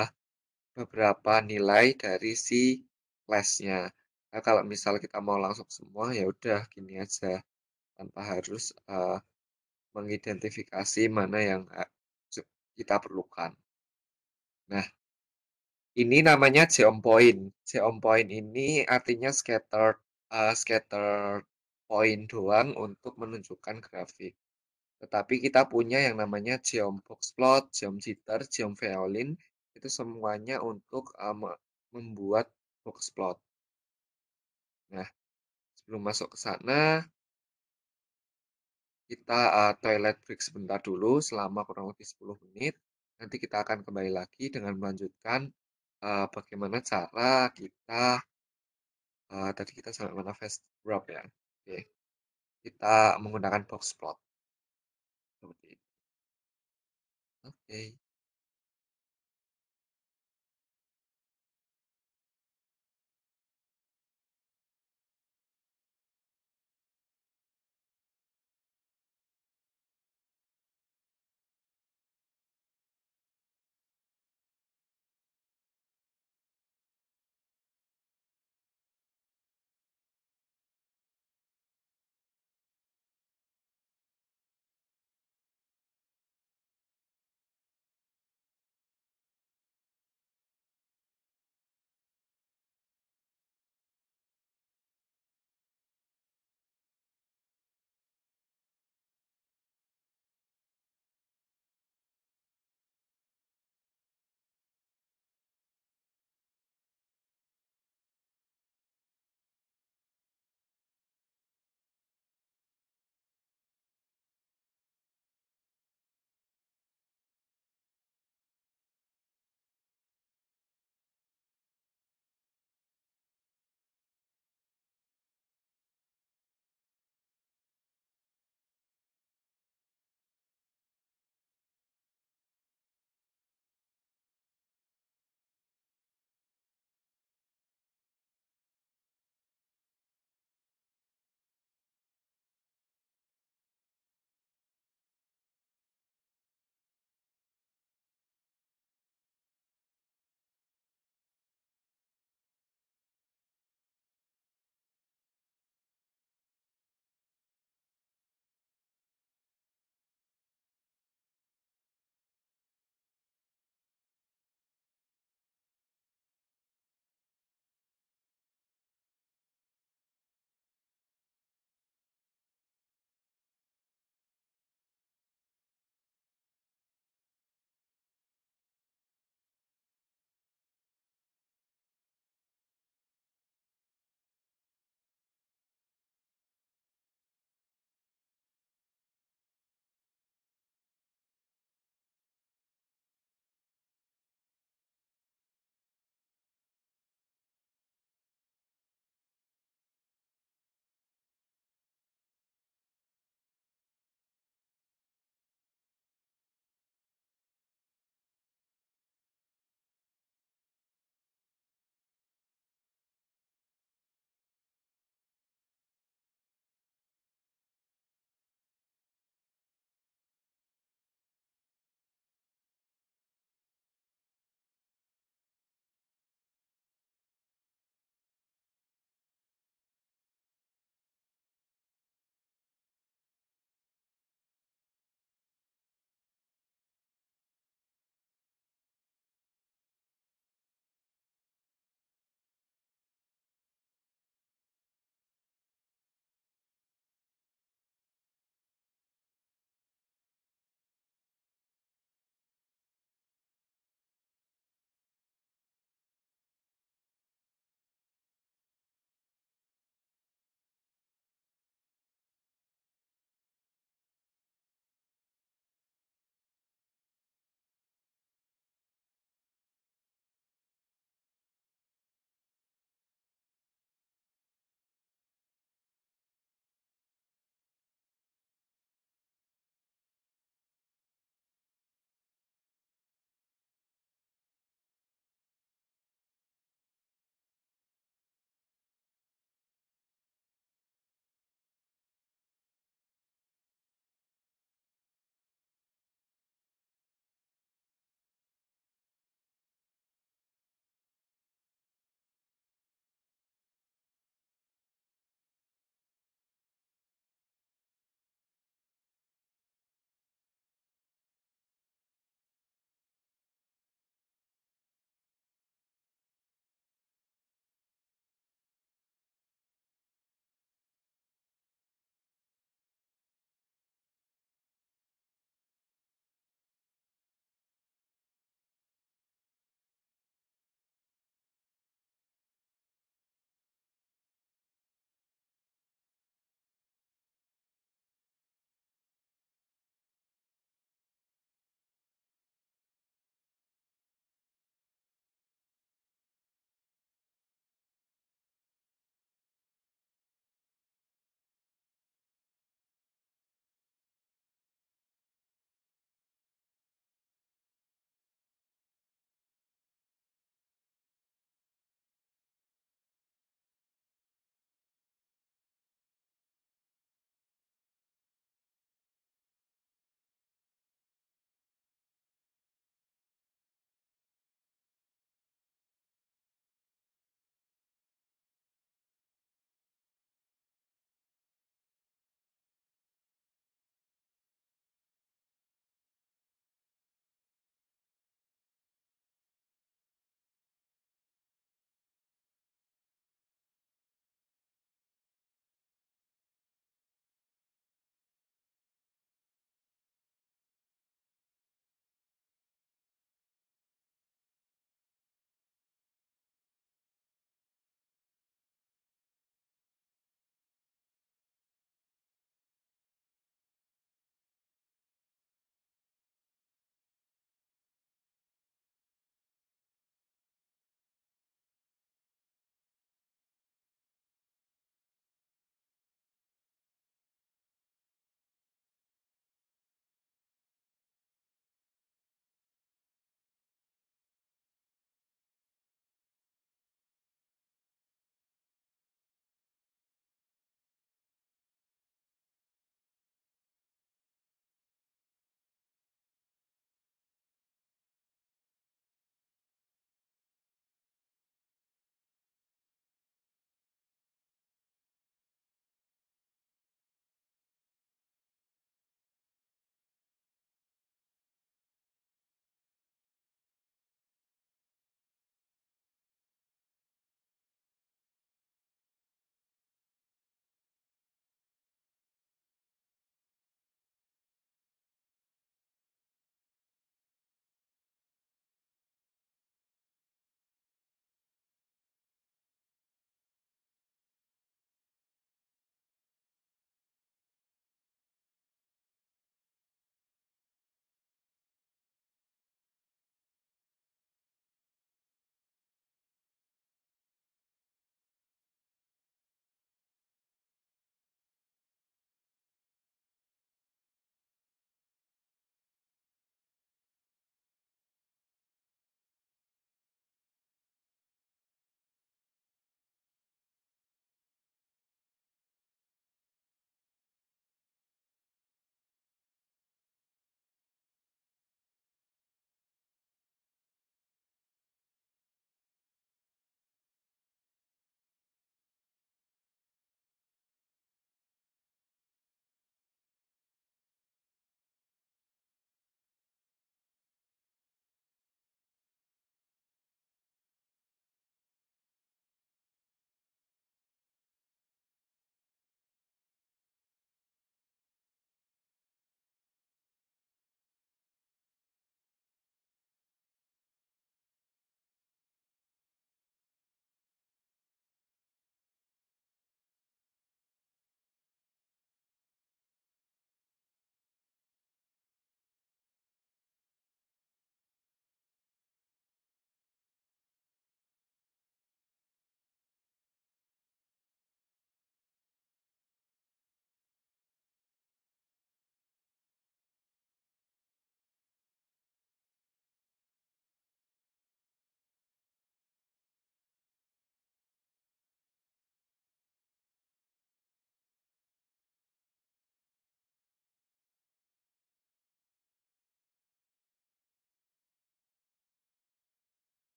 Beberapa nilai dari si lesnya. Nah, kalau misal kita mau langsung semua, ya udah gini aja. Tanpa harus uh, mengidentifikasi mana yang eh, kita perlukan. Nah, ini namanya geom point. Geom point ini artinya scatter uh, scatter point doang untuk menunjukkan grafik. Tetapi kita punya yang namanya geom box plot, geom jitter, geom violin itu semuanya untuk, um, membuat box plot. Nah, sebelum masuk ke sana kita, uh, toilet break sebentar dulu selama kurang lebih 10 menit. Nanti kita akan kembali lagi dengan melanjutkan, uh, bagaimana cara kita uh, tadi kita sampai mana fast ya? Oke. Kita menggunakan box plot. Okay. Oke.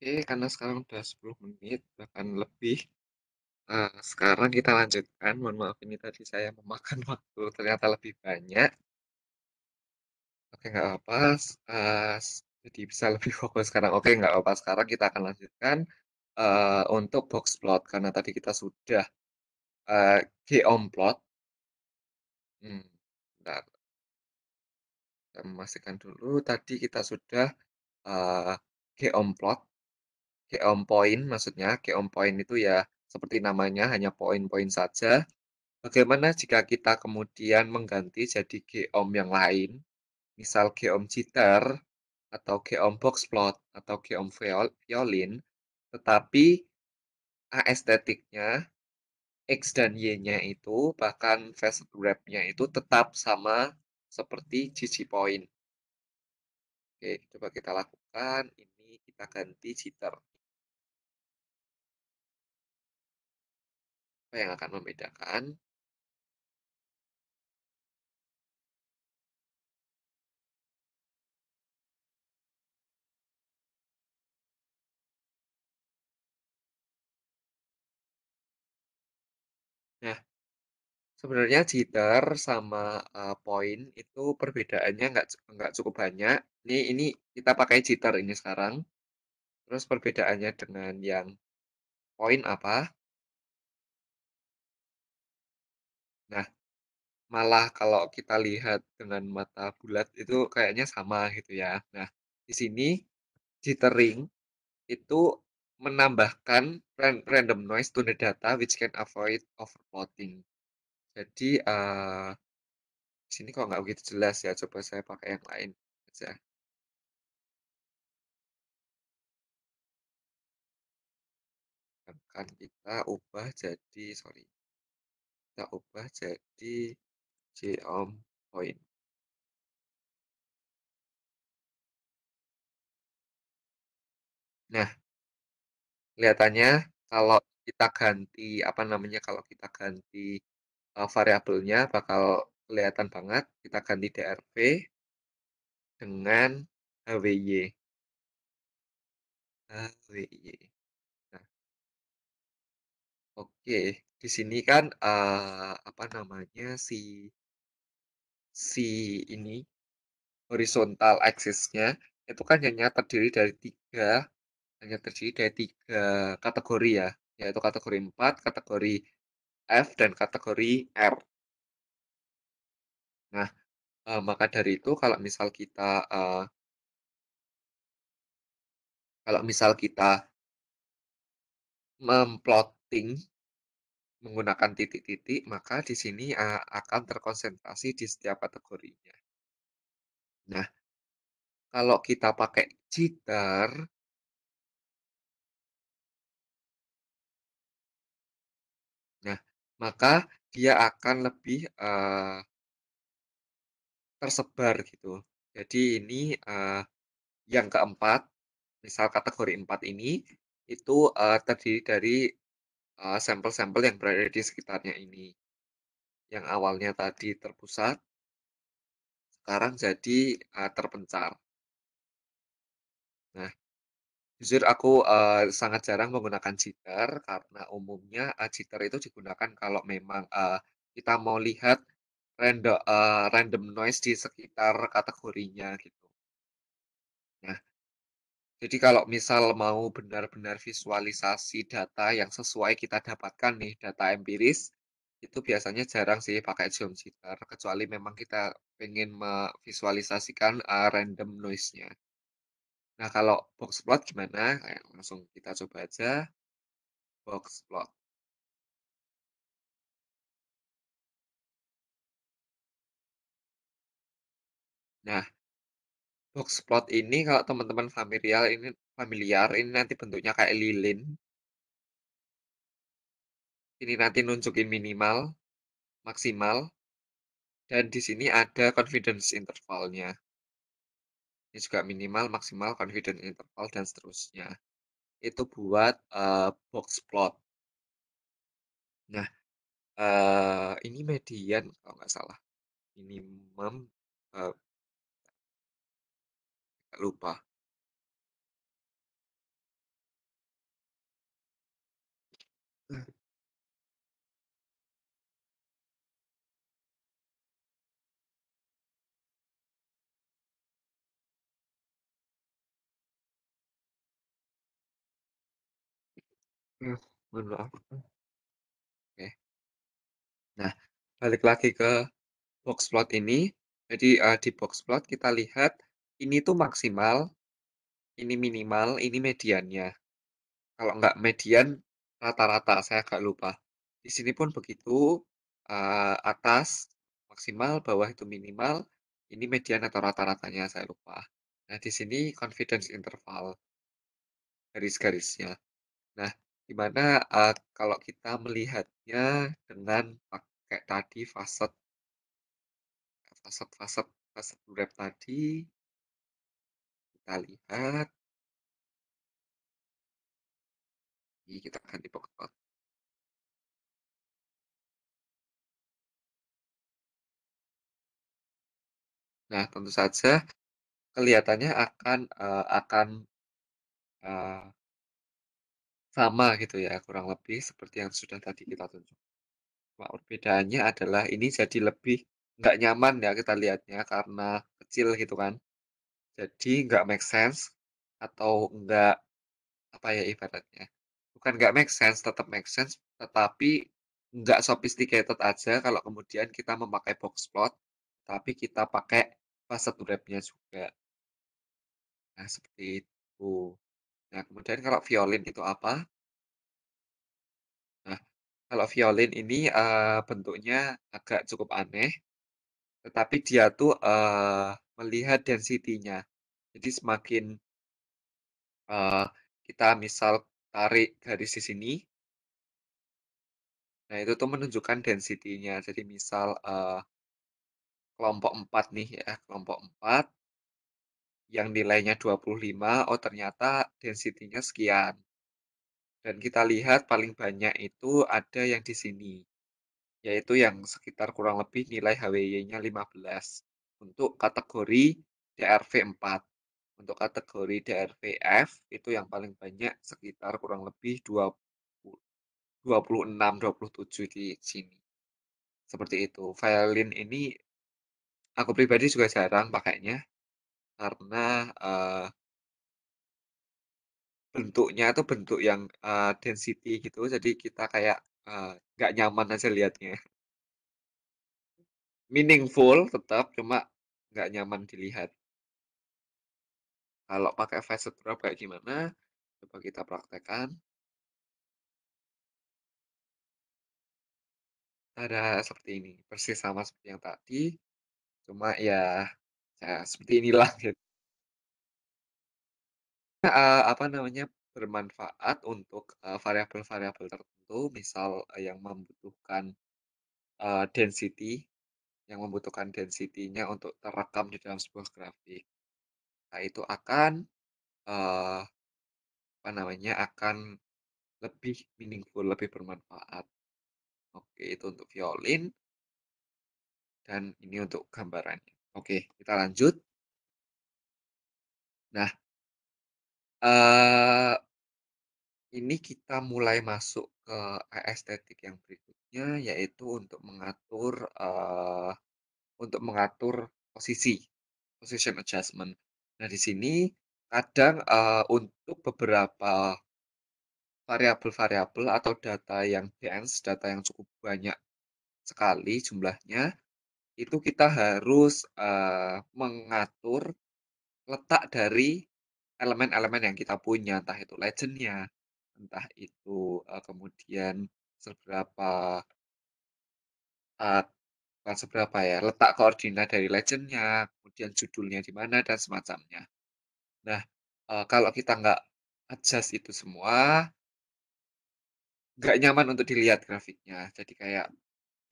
Oke, karena sekarang udah 10 menit, bahkan lebih. Nah, sekarang kita lanjutkan, mohon maaf ini tadi saya memakan [LAUGHS] waktu ternyata lebih banyak. Oke, nggak apa-apa, Uh, jadi bisa lebih [LAUGHS] fokus sekarang. Oke, nggak apa-apa, sekarang kita akan lanjutkan, uh, untuk box plot karena tadi kita sudah, geom plot Hmm, bentar. Saya memastikan dulu, tadi kita sudah, geom plot on point maksudnya, on point itu ya seperti namanya hanya poin-poin saja. Bagaimana jika kita kemudian mengganti jadi geom yang lain, misal geom jitter, atau geom plot atau geom violin, tetapi aestetiknya X dan Y-nya itu, bahkan fast wrap-nya itu tetap sama seperti GG point. Oke, coba kita lakukan. Ini kita ganti jitter. apa yang akan membedakan nah, sebenarnya jitter sama, uh, point itu perbedaannya nggak nggak cukup banyak. Ini ini kita pakai jitter ini sekarang. Terus perbedaannya dengan yang point apa? Malah kalau kita lihat dengan mata bulat itu kayaknya sama gitu ya. Nah, di sini jittering itu menambahkan random noise to the data which can avoid overplotting. Jadi uh, di sini kok nggak begitu jelas ya. Coba saya pakai yang lain aja. Akan kita ubah jadi sorry kita ubah jadi si om Nah, kelihatannya kalau kita ganti, apa namanya, kalau kita ganti, uh, variabelnya bakal kelihatan banget, kita ganti DRV dengan HWY. HWY. Nah. Oke, di sini kan, uh, apa namanya, si si ini horizontal axis-nya itu kan hanya terdiri dari tiga hanya terdiri dari tiga kategori ya yaitu kategori 4, kategori F dan kategori R. Nah, eh, maka dari itu kalau misal kita eh, kalau misal kita memplotting Menggunakan titik-titik, maka di sini eh, akan terkonsentrasi di setiap kategorinya. Nah, kalau kita pakai jitter, nah, maka dia akan lebih uh, tersebar gitu. Jadi ini uh, yang keempat, misal kategori empat ini, itu uh, terdiri dari sampel eh, sampel-sampel yang berada di sekitarnya ini. Yang awalnya tadi terpusat sekarang jadi, uh, terpencar. Nah, jujur aku, uh, sangat jarang menggunakan jitter karena umumnya, uh, jitter itu digunakan kalau memang, uh, kita mau lihat random, uh, random noise di sekitar kategorinya gitu. Jadi kalau misal mau benar-benar visualisasi data yang sesuai kita dapatkan nih, data empiris, itu biasanya jarang sih pakai geometer, kecuali memang kita pengen memvisualisasikan uh, eh, random noise-nya. Nah, kalau box plot gimana? Eh, langsung kita coba aja box plot. Nah, box plot ini kalau teman-teman familiar ini familiar ini nanti bentuknya kayak lilin. Ini nanti nunjukin minimal, maksimal, dan di sini ada confidence intervalnya. Ini juga minimal, maksimal, confidence interval, dan seterusnya. Itu buat uh, box plot. Nah, uh, ini median kalau nggak salah. Minimum, uh, lupa Nah. nah Oke. Nah, balik lagi ke box plot ini. Jadi, uh, di plot kita lihat ini tuh maksimal, ini minimal, ini mediannya. Kalau nggak median, rata-rata, saya agak lupa. Di sini pun begitu, uh, atas maksimal, bawah itu minimal, ini median atau rata-ratanya, saya lupa. Nah, di sini confidence interval. Garis-garisnya. Nah, mana uh, kalau kita melihatnya dengan pakai tadi fasad fasad fasad fasad Grab tadi kita lihat. ini kita akan di Nah, tentu saja kelihatannya akan uh, akan, uh, sama gitu ya, kurang lebih seperti yang sudah tadi kita tunjuk. Cuma perbedaannya adalah ini jadi lebih nggak nyaman ya kita lihatnya, karena kecil gitu kan. Jadi nggak make sense atau nggak, apa ya ibaratnya, bukan nggak make sense, tetap make sense, tetapi nggak sophisticated aja kalau kemudian kita memakai box plot, tapi kita pakai fase graph-nya juga. Nah, seperti itu. Nah, kemudian kalau violin itu apa? Nah, kalau violin ini, uh, bentuknya agak cukup aneh. Tetapi dia tuh, uh, melihat density-nya. Jadi semakin uh, kita misal tarik dari sisi ini, nah itu tuh menunjukkan density-nya. Jadi misal, uh, kelompok 4 nih ya, kelompok 4 yang nilainya 25, oh ternyata density-nya sekian. Dan kita lihat paling banyak itu ada yang di sini. Yaitu yang sekitar kurang lebih nilai HWY-nya 15 untuk kategori DRV4. Untuk kategori DRVF itu yang paling banyak sekitar kurang lebih 26 27 di sini. Seperti itu. Violin ini aku pribadi juga jarang pakainya karena uh, bentuknya itu bentuk yang uh, density gitu. Jadi kita kayak uh, nggak nyaman aja lihatnya. Meaningful tetap, cuma nggak nyaman dilihat. Kalau pakai facet drop kayak gimana? Coba kita praktekkan. Ada seperti ini, persis sama seperti yang tadi. Cuma ya, ya seperti inilah [LAUGHS] gitu. Uh, apa namanya bermanfaat untuk eh, variabel-variabel tertentu tertentu, misal, eh, yang membutuhkan, uh, density, yang membutuhkan density-nya untuk terekam di dalam sebuah grafik. Nah, itu akan, uh, apa namanya, akan lebih meaningful, lebih bermanfaat. Oke, itu untuk violin. Dan ini untuk gambarannya. Oke, kita lanjut. Nah. uh, ini kita mulai masuk ke estetik yang berikutnya, yaitu untuk mengatur, uh, untuk mengatur posisi, position adjustment. Nah, di sini kadang, uh, untuk beberapa variabel-variabel atau data yang dense, data yang cukup banyak sekali jumlahnya, itu kita harus, uh, mengatur letak dari elemen-elemen yang kita punya, entah itu legend-nya Entah itu, uh, kemudian seberapa uh, bukan seberapa ya, letak koordinat dari legendnya kemudian judulnya di mana dan semacamnya. Nah, uh, kalau kita nggak adjust itu semua nggak nyaman untuk dilihat grafiknya. Jadi kayak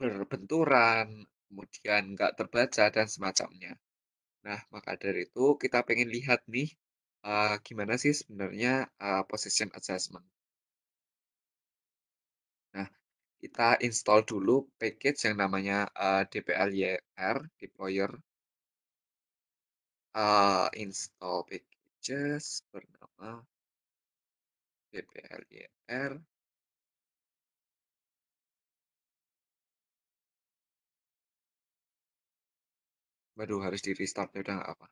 berbenturan, kemudian nggak terbaca dan semacamnya. Nah, maka dari itu kita pengen lihat nih, uh, gimana sih sebenarnya, uh, position adjustment. Kita install dulu package yang namanya, uh, eh, dplyr, deployer. uh, install packages bernama dplyr. baru harus di-restart ya udah nggak apa.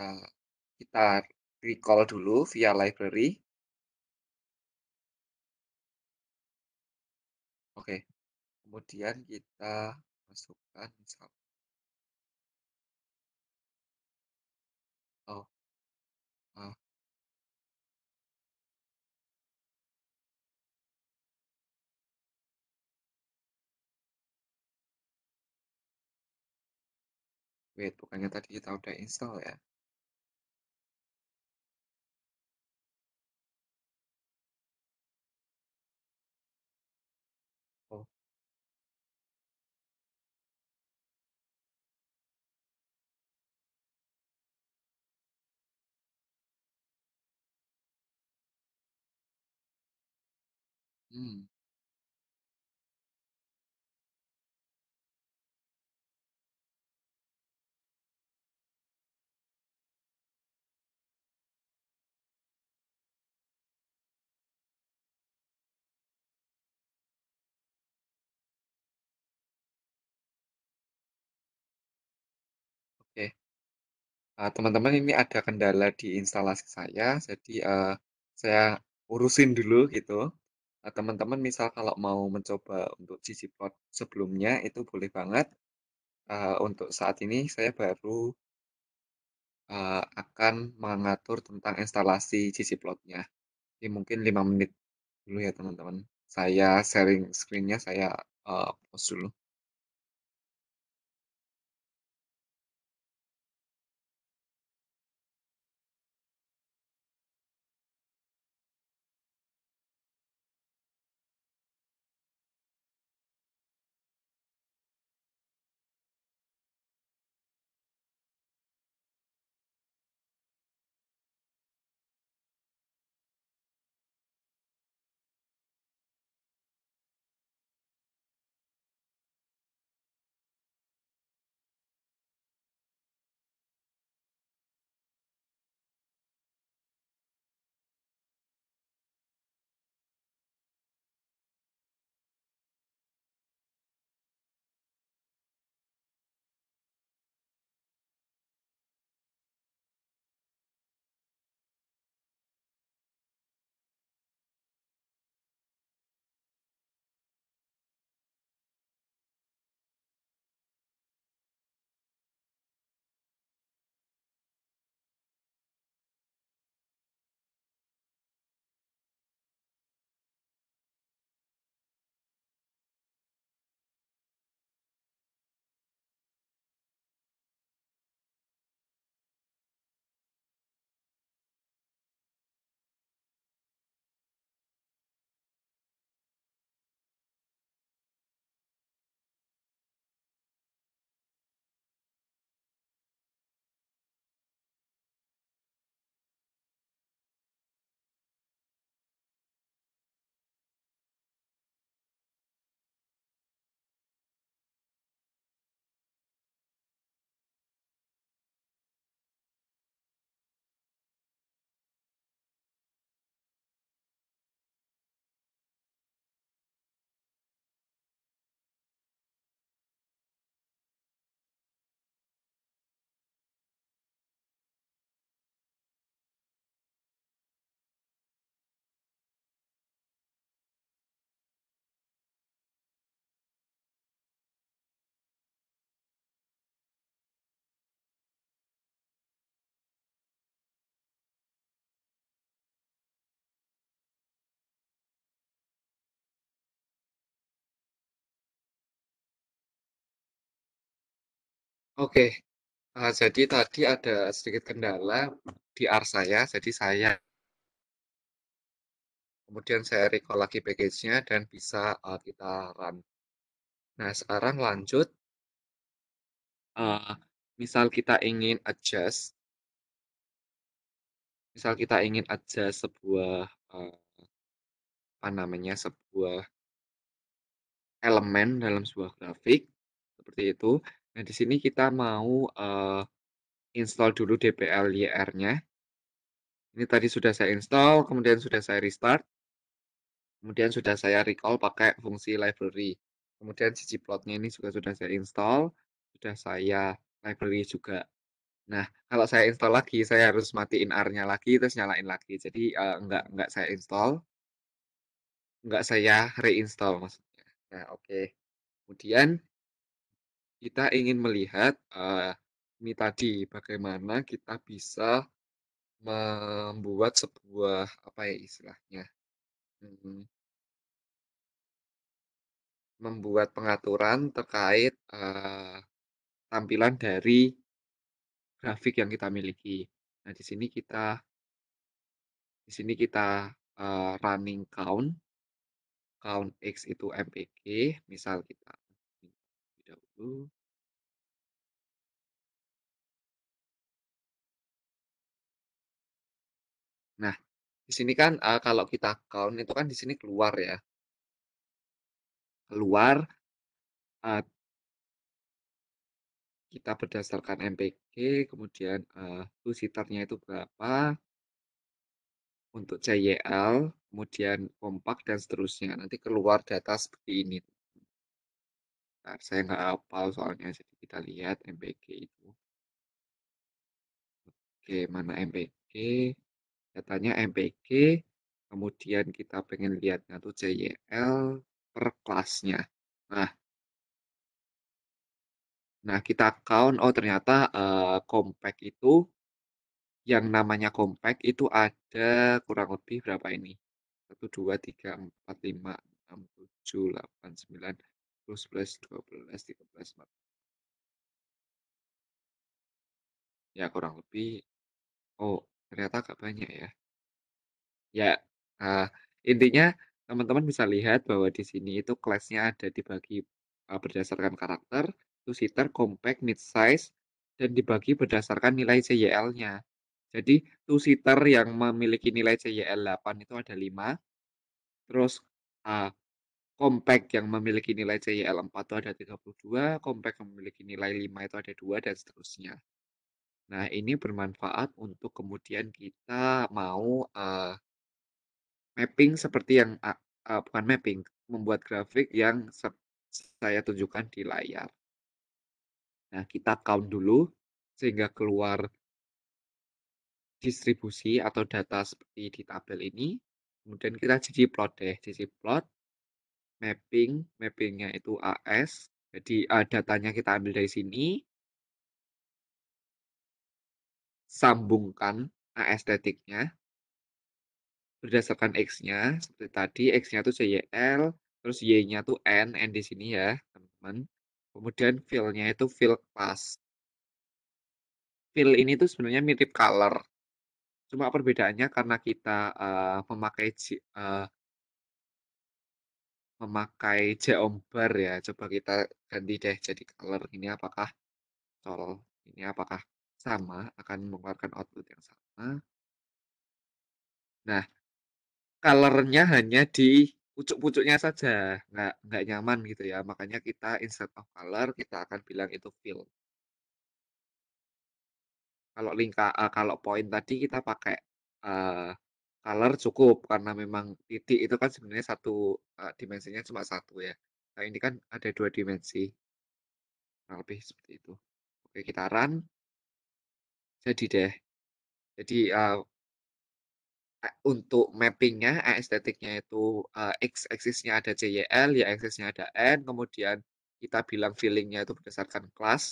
Eh, kita recall dulu via library. Oke, kemudian kita masukkan misal Oh. Ah. Wait, bukannya tadi kita udah install ya? Hmm. Oke. Eh, teman-teman ini ada kendala di instalasi saya, jadi, uh, saya urusin dulu gitu. Nah, teman-teman misal kalau mau mencoba untuk cicip sebelumnya itu boleh banget. Uh, untuk saat ini saya baru uh, akan mengatur tentang instalasi ccplot Ini mungkin 5 menit dulu ya teman-teman. Saya sharing screen-nya saya, uh, pause dulu. Oke, uh, jadi tadi ada sedikit kendala di R saya, jadi saya kemudian saya recall lagi package-nya dan bisa, uh, kita run. Nah, sekarang lanjut Uh, misal kita ingin adjust misal kita ingin adjust sebuah, uh, apa namanya, sebuah elemen dalam sebuah grafik, seperti itu. Nah, di sini kita mau, uh, install dulu dplyr-nya. Ini tadi sudah saya install, kemudian sudah saya restart. Kemudian sudah saya recall pakai fungsi library. Kemudian ggplot-nya ini juga sudah saya install, sudah saya library juga. Nah, kalau saya install lagi, saya harus matiin R-nya lagi, terus nyalain lagi. Jadi, uh, eh, enggak enggak saya install enggak saya reinstall maksudnya. Nah, oke. Kemudian kita ingin melihat, uh, ini tadi bagaimana kita bisa membuat sebuah apa ya istilahnya, hmm. Membuat pengaturan terkait, uh, tampilan dari grafik yang kita miliki. Nah di sini kita di sini kita, uh, running count, count X itu MPG, misal kita Nah, di sini kan, uh, kalau kita count itu kan di sini keluar ya. Keluar, uh, Kita berdasarkan MPG kemudian, uh, itu berapa untuk JYL kemudian kompak dan seterusnya, nanti keluar data seperti ini. Bentar, saya nggak hafal soalnya, jadi kita lihat MPG itu. Oke, mana MPG? Datanya MPG, kemudian kita pengen lihatnya tuh JYL per kelasnya. Nah, nah kita count, oh ternyata uh, compact itu, yang namanya compact itu ada kurang lebih berapa ini? satu dua tiga empat lima enam tujuh delapan sembilan 10, 11, 12, 13, 14. Ya, kurang lebih. Oh, ternyata agak banyak ya. Ya, uh, intinya teman-teman bisa lihat bahwa di sini itu kelasnya ada dibagi, uh, berdasarkan karakter, two-seater, compact, mid size dan dibagi berdasarkan nilai CYL-nya. Jadi two-seater yang memiliki nilai CYL 8 itu ada 5, terus, uh, compact yang memiliki nilai CIL 4 itu ada 32, compact yang memiliki nilai 5 itu ada 2, dan seterusnya. Nah, ini bermanfaat untuk kemudian kita mau uh, mapping seperti yang, uh, bukan mapping, membuat grafik yang saya tunjukkan di layar. Nah, kita count dulu sehingga keluar distribusi atau data seperti di tabel ini. Kemudian kita jadi plot deh, jadi plot mapping, mappingnya itu AS. Jadi uh, datanya kita ambil dari sini, sambungkan AS titiknya berdasarkan X-nya, seperti tadi X-nya itu CYL, terus Y-nya itu N, N di sini ya teman-teman. Kemudian fill-nya itu fill class. Fill ini tuh sebenarnya mirip color, cuma perbedaannya karena kita uh, memakai uh, Memakai jombar ya, coba kita ganti deh jadi color ini apakah tol ini apakah sama, akan mengeluarkan output yang sama. Nah, colornya hanya di pucuk-pucuknya saja, nggak nggak nyaman gitu ya. Makanya kita insert of color kita akan bilang itu fill. Kalau lingka uh, kalau point tadi kita pakai uh, Color cukup, karena memang titik itu kan sebenarnya satu, uh, dimensinya cuma satu ya. Nah, ini kan ada dua dimensi. Kurang lebih seperti itu. Oke, kita run Jadi deh. Jadi, uh, untuk mappingnya estetiknya itu, uh, X axisnya ada CYL, Y axisnya nya ada N, kemudian kita bilang feelingnya itu berdasarkan kelas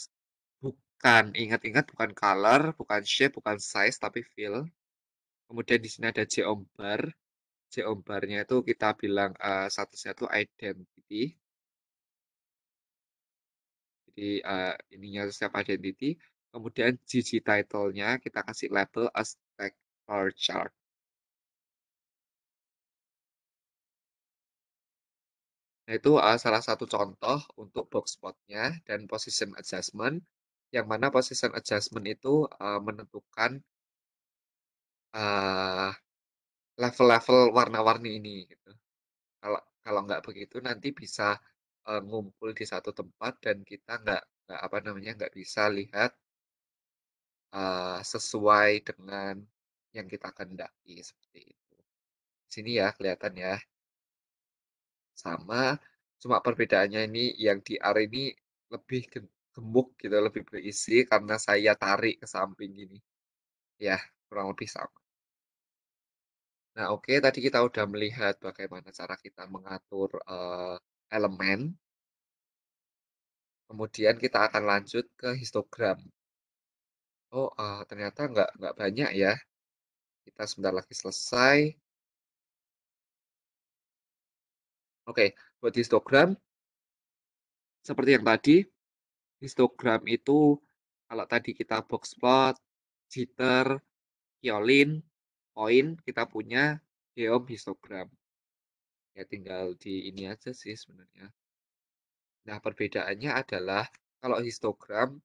Bukan ingat-ingat bukan color, bukan shape, bukan size, tapi feel. Kemudian di sini ada geombar, geombarnya itu kita bilang uh, statusnya itu identity. Jadi uh, ininya setiap identity. Kemudian GG title-nya kita kasih label as tag chart. Nah, itu uh, salah satu contoh untuk box spotnya dan position adjustment, yang mana position adjustment itu uh, menentukan level eh, level-level warna-warni ini gitu. Kalau kalau nggak begitu nanti bisa, uh, ngumpul di satu tempat dan kita nggak nggak apa namanya, nggak bisa lihat uh, sesuai dengan yang kita kendaki seperti itu. Sini ya, kelihatan ya? Sama, cuma perbedaannya ini yang di R ini lebih gemuk gitu, lebih berisi karena saya tarik ke samping ini Ya kurang lebih sama. Nah, oke, tadi kita udah melihat bagaimana cara kita mengatur uh, elemen. Kemudian kita akan lanjut ke histogram. Oh, uh, ternyata nggak nggak banyak ya. Kita sebentar lagi selesai. Oke, buat histogram, seperti yang tadi, histogram itu kalau tadi kita box plot, jitter, Yolin, koin, kita punya geom histogram Ya tinggal di ini aja sih sebenarnya. Nah, perbedaannya adalah kalau histogram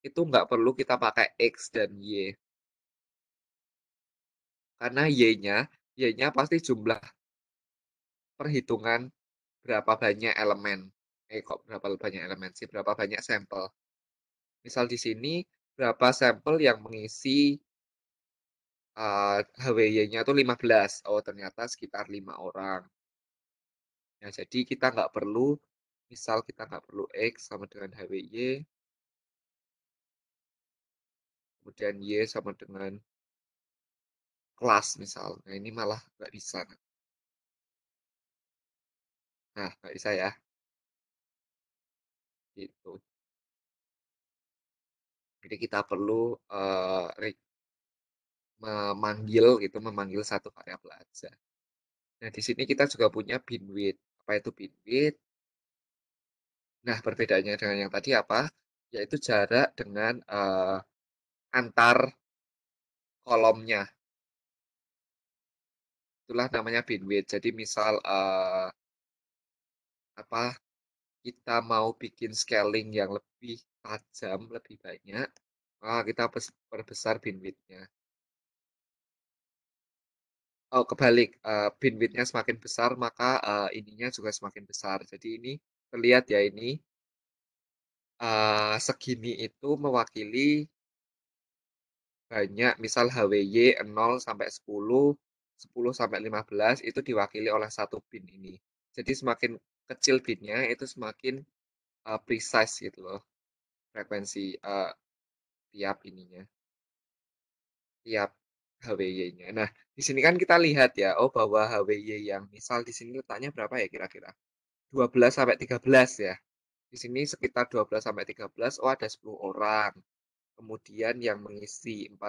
itu nggak perlu kita pakai X dan Y. Karena Y-nya, Y-nya pasti jumlah perhitungan berapa banyak elemen. Eh kok berapa banyak elemen sih? Berapa banyak sampel. Misal di sini berapa sampel yang mengisi uh, eh, HWY-nya itu 15, oh ternyata sekitar 5 orang. Ya jadi kita nggak perlu misal kita nggak perlu X sama dengan HWY kemudian Y sama dengan kelas misal. Nah ini malah nggak bisa. Nah, nggak bisa ya. Gitu. Jadi kita perlu, uh, memanggil gitu, memanggil satu variabel pelajar. Nah, di sini kita juga punya width Apa itu width. Nah, perbedaannya dengan yang tadi apa? Yaitu jarak dengan uh, antar kolomnya. Itulah namanya width. Jadi misal uh, apa kita mau bikin scaling yang lebih tajam, lebih banyak, maka kita perbesar bandwidthnya oh kebalik uh, bandwidthnya semakin besar maka uh, ininya juga semakin besar jadi ini terlihat ya ini uh, segini itu mewakili banyak misal HWY 0 sampai 10 10 sampai 15 itu diwakili oleh satu bin ini jadi semakin kecil binnya itu semakin uh, precise gitu loh frekuensi uh, tiap ininya tiap HWY-nya. Nah, di sini kan kita lihat ya, oh bahwa HWY yang misal di sini letaknya berapa ya kira-kira? 12 sampai 13 ya. Di sini sekitar 12 sampai 13, oh ada 10 orang. Kemudian yang mengisi 4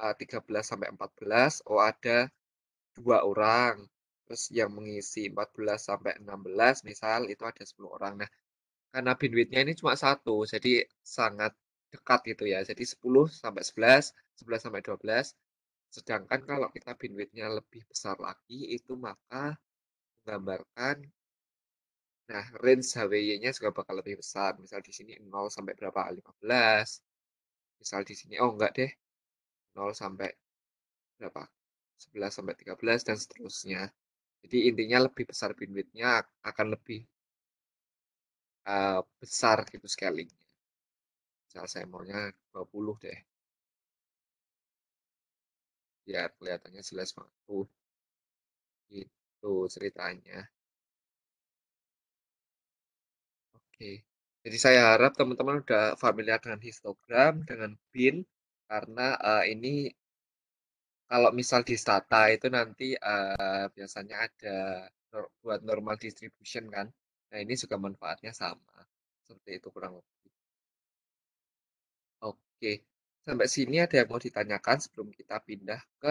13 eh, sampai 14, oh ada dua orang. Terus yang mengisi 14 sampai 16 misal itu ada 10 orang. Nah, karena bandwidthnya ini cuma satu, jadi sangat dekat gitu ya. Jadi 10 sampai 11, 11 sampai 12, Sedangkan kalau kita bandwidth-nya lebih besar lagi, itu maka menggambarkan Nah, range HWY-nya juga bakal lebih besar. Misal di sini 0 sampai berapa? 15. Misal di sini, oh enggak deh. 0 sampai berapa? 11 sampai 13 dan seterusnya. Jadi intinya lebih besar bandwidth-nya akan lebih uh, besar gitu scaling. Misal saya maunya 20 deh biar kelihatannya jelas banget tuh itu ceritanya oke jadi saya harap teman-teman udah familiar dengan histogram dengan bin karena uh, ini kalau misal di stata itu nanti uh, biasanya ada buat normal distribution kan nah ini juga manfaatnya sama seperti itu kurang lebih oke Sampai sini ada yang mau ditanyakan sebelum kita pindah ke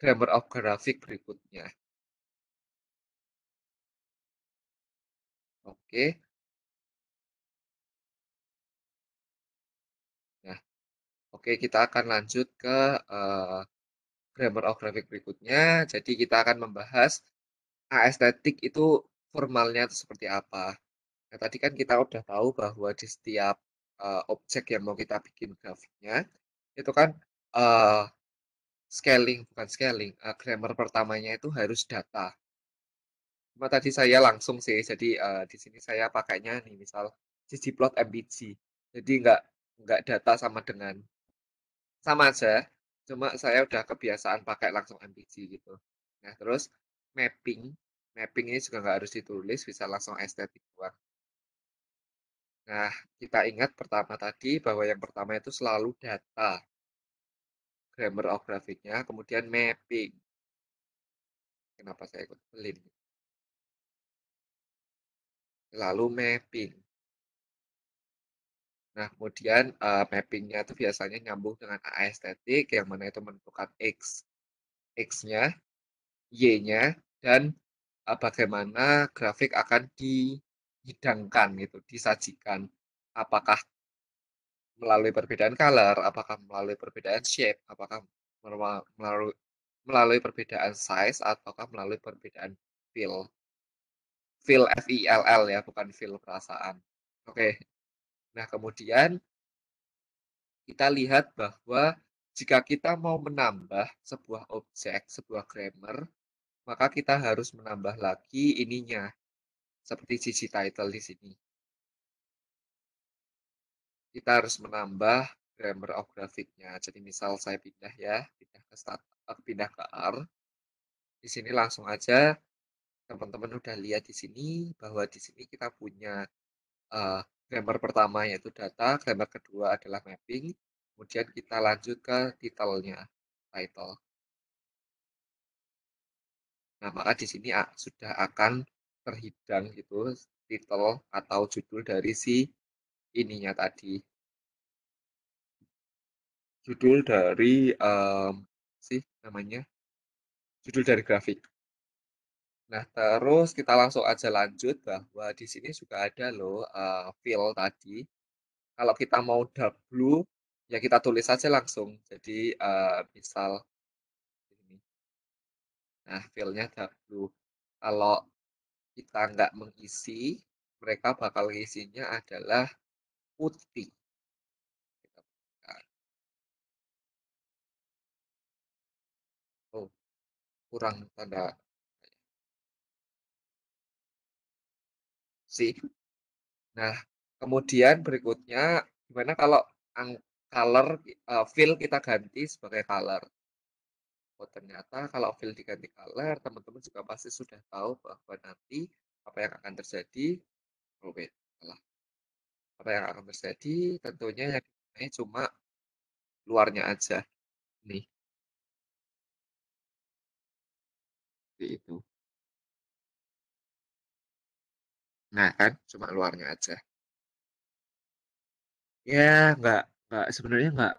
grammar of graphic berikutnya? Oke. Nah, oke kita akan lanjut ke uh, grammar of graphic berikutnya. Jadi kita akan membahas aesthetic itu formalnya itu seperti apa. Nah, tadi kan kita udah tahu bahwa di setiap uh, objek yang mau kita bikin grafiknya itu kan uh, scaling bukan scaling uh, grammar pertamanya itu harus data cuma tadi saya langsung sih jadi uh, di sini saya pakainya nih misal ggplot mpg jadi nggak nggak data sama dengan sama aja cuma saya udah kebiasaan pakai langsung mpg gitu nah terus mapping mapping ini juga nggak harus ditulis bisa langsung estetik buat. Nah, kita ingat pertama tadi bahwa yang pertama itu selalu data. Grammar of grafiknya, kemudian mapping. Kenapa saya ikut belin? Lalu mapping. Nah, kemudian uh, mappingnya itu biasanya nyambung dengan aesthetic, yang mana itu menentukan X. X-nya, Y-nya, dan uh, bagaimana grafik akan di dihidangkan gitu, disajikan. Apakah melalui perbedaan color, apakah melalui perbedaan shape, apakah melalui melalui perbedaan size ataukah melalui perbedaan feel. Feel F I L L ya, bukan feel perasaan. Oke. Okay. Nah, kemudian kita lihat bahwa jika kita mau menambah sebuah objek, sebuah grammar, maka kita harus menambah lagi ininya, seperti sisi title di sini. Kita harus menambah grammar of grafiknya. Jadi misal saya pindah ya, pindah ke start, eh, pindah ke R. Di sini langsung aja teman-teman udah lihat di sini bahwa di sini kita punya uh, grammar pertama yaitu data, grammar kedua adalah mapping, kemudian kita lanjut ke title title. Nah, maka di sini sudah akan terhidang gitu titel atau judul dari si ininya tadi judul dari um, sih namanya judul dari grafik Nah, terus kita langsung aja lanjut bahwa di sini juga ada loh uh, fill tadi. Kalau kita mau double ya kita tulis aja langsung. Jadi, uh, misal ini. Nah, fillnya double Kalau kita nggak mengisi, mereka bakal isinya adalah putih. Oh, kurang tanda sih. Nah, kemudian berikutnya gimana kalau color uh, fill kita ganti sebagai color. Oh ternyata kalau fill diganti color, teman-teman juga pasti sudah tahu bahwa nanti apa yang akan terjadi. Oh wait, salah. Apa yang akan terjadi tentunya yang ini cuma luarnya aja. Nih. Seperti itu. Nah kan, cuma luarnya aja. Ya, enggak, enggak, sebenarnya enggak,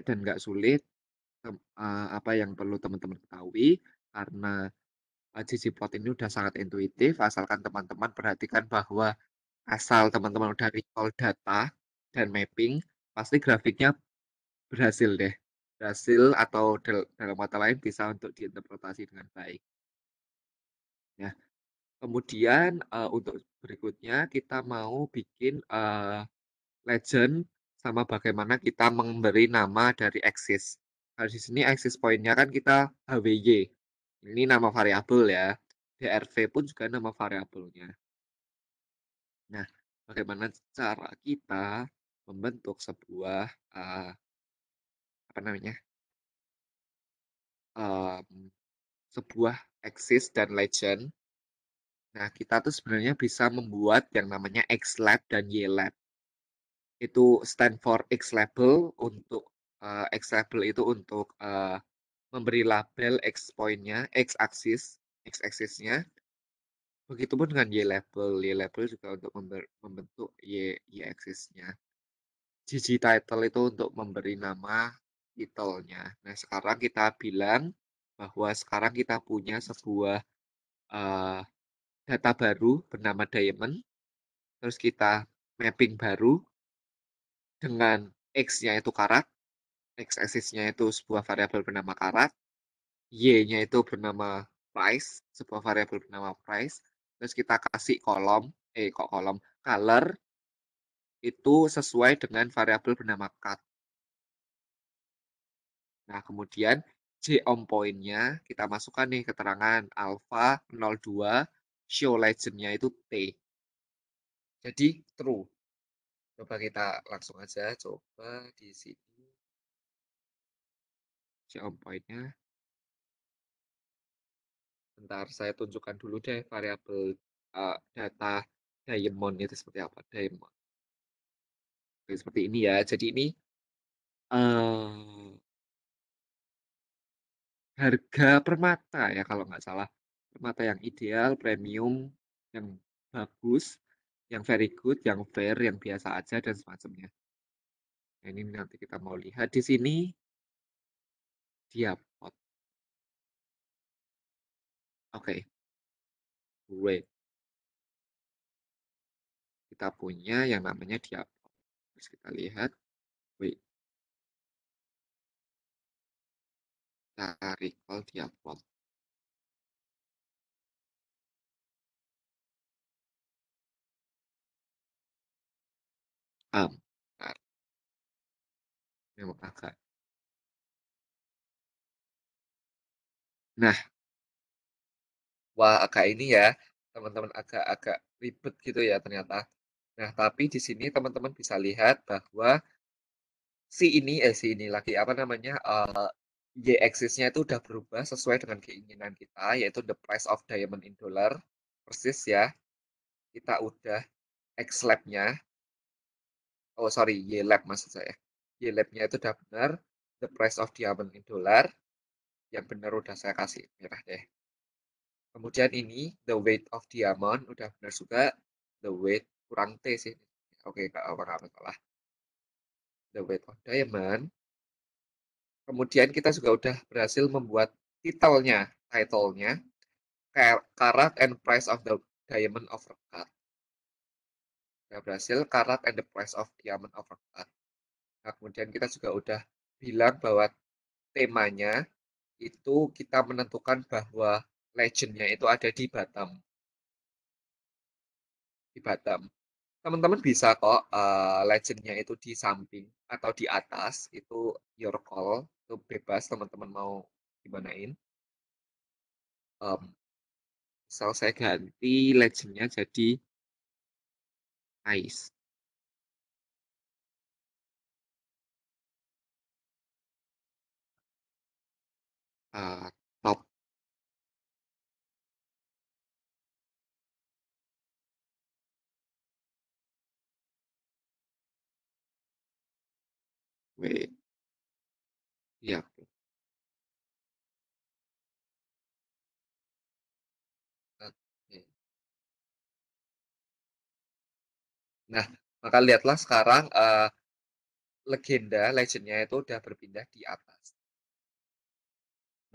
dan nggak sulit. apa yang perlu teman-teman ketahui karena eh, ini udah sangat intuitif asalkan teman-teman perhatikan bahwa asal teman-teman udah recall data dan mapping pasti grafiknya berhasil deh. Berhasil atau dalam mata lain bisa untuk diinterpretasi dengan baik. Ya. Kemudian e, untuk berikutnya kita mau bikin e, legend sama bagaimana kita memberi nama dari axis. Kalau di sini axis pointnya kan kita HWY. Ini nama variabel ya. DRV pun juga nama variabelnya. Nah, bagaimana cara kita membentuk sebuah uh, apa namanya? Um, sebuah axis dan legend. Nah, kita tuh sebenarnya bisa membuat yang namanya X lab dan Y lab itu stand for X label untuk uh, X label itu untuk uh, memberi label X pointnya, X axis, X axisnya. Begitupun dengan Y label, Y label juga untuk membentuk Y Y axisnya. GG title itu untuk memberi nama titlenya Nah sekarang kita bilang bahwa sekarang kita punya sebuah uh, data baru bernama diamond. Terus kita mapping baru dengan X-nya itu karat, X-axis-nya itu sebuah variabel bernama karat, Y-nya itu bernama price, sebuah variabel bernama price, terus kita kasih kolom, eh kok kolom, color, itu sesuai dengan variabel bernama cut. Nah, kemudian J on point-nya kita masukkan nih keterangan alpha 02 show legend-nya itu T. Jadi true. Coba kita langsung aja coba di sini jump Bentar, saya tunjukkan dulu deh variabel uh, data diamond itu seperti apa diamond. Oke, seperti ini ya. Jadi ini uh, harga permata ya kalau nggak salah permata yang ideal premium yang bagus yang very good, yang fair, yang biasa aja dan semacamnya. Nah, ini nanti kita mau lihat di sini diapot. Oke. Okay. Great. Kita punya yang namanya diapot. Terus kita lihat wait. Kita recall diapot. Am akar. Nah Wah, agak ini ya, teman-teman agak-agak ribet gitu ya ternyata. Nah, tapi di sini teman-teman bisa lihat bahwa si ini, eh si ini lagi, apa namanya, uh, eh, y axisnya itu udah berubah sesuai dengan keinginan kita, yaitu the price of diamond in dollar, persis ya. Kita udah X lab oh sorry Y Lab maksud saya Y labnya itu udah benar the price of diamond in dollar yang benar udah saya kasih merah deh kemudian ini the weight of diamond udah benar juga the weight kurang T sih oke gak apa-apa salah the weight of diamond kemudian kita juga udah berhasil membuat titelnya titlenya Karak and Price of the Diamond of card sudah berhasil Karat and the Price of Diamond of Nah, kemudian kita juga udah bilang bahwa temanya itu kita menentukan bahwa legendnya itu ada di Batam. Di Batam. Teman-teman bisa kok uh, legendnya itu di samping atau di atas, itu your call, itu bebas teman-teman mau gimanain. Um, misal saya ganti legendnya jadi Ice. uh, ah, top wait yeah Nah, maka lihatlah sekarang uh, legenda, legendnya itu sudah berpindah di atas.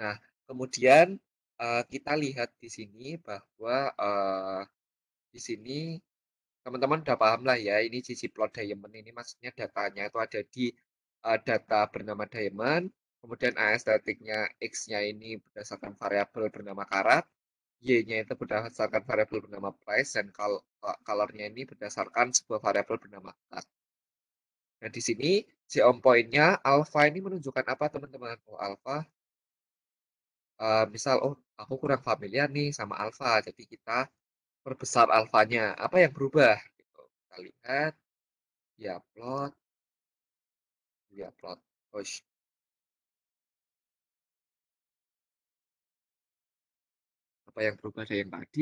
Nah, kemudian uh, kita lihat di sini bahwa uh, di sini teman-teman udah paham lah ya, ini sisi plot diamond ini maksudnya datanya itu ada di uh, data bernama diamond, kemudian aesthetiknya X-nya ini berdasarkan variabel bernama karat, Y-nya itu berdasarkan variabel bernama price dan color-nya ini berdasarkan sebuah variabel bernama cut. Nah, di sini si on point-nya alpha ini menunjukkan apa teman-teman? Oh, alpha uh, misal oh aku kurang familiar nih sama alpha, jadi kita perbesar alfanya. Apa yang berubah? Gitu. Kita lihat ya plot ya plot. Oh, apa yang berubah dari yang tadi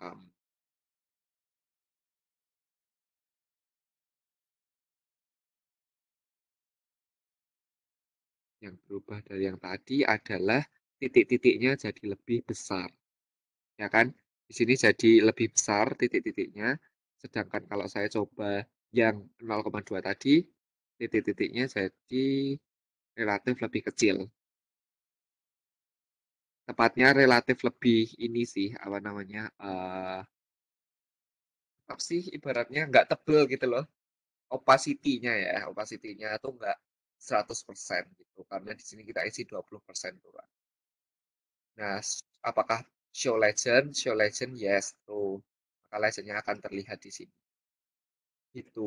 um, yang berubah dari yang tadi adalah titik-titiknya jadi lebih besar. Ya kan? Di sini jadi lebih besar titik-titiknya. Sedangkan kalau saya coba yang 0,2 tadi, titik-titiknya jadi relatif lebih kecil. Tepatnya relatif lebih ini sih apa namanya uh, apa sih ibaratnya nggak tebel gitu loh opacity-nya ya opacity-nya tuh nggak 100% gitu karena di sini kita isi 20% doang. Nah, apakah show legend? Show legend yes tuh. Maka legendnya akan terlihat di sini. Gitu.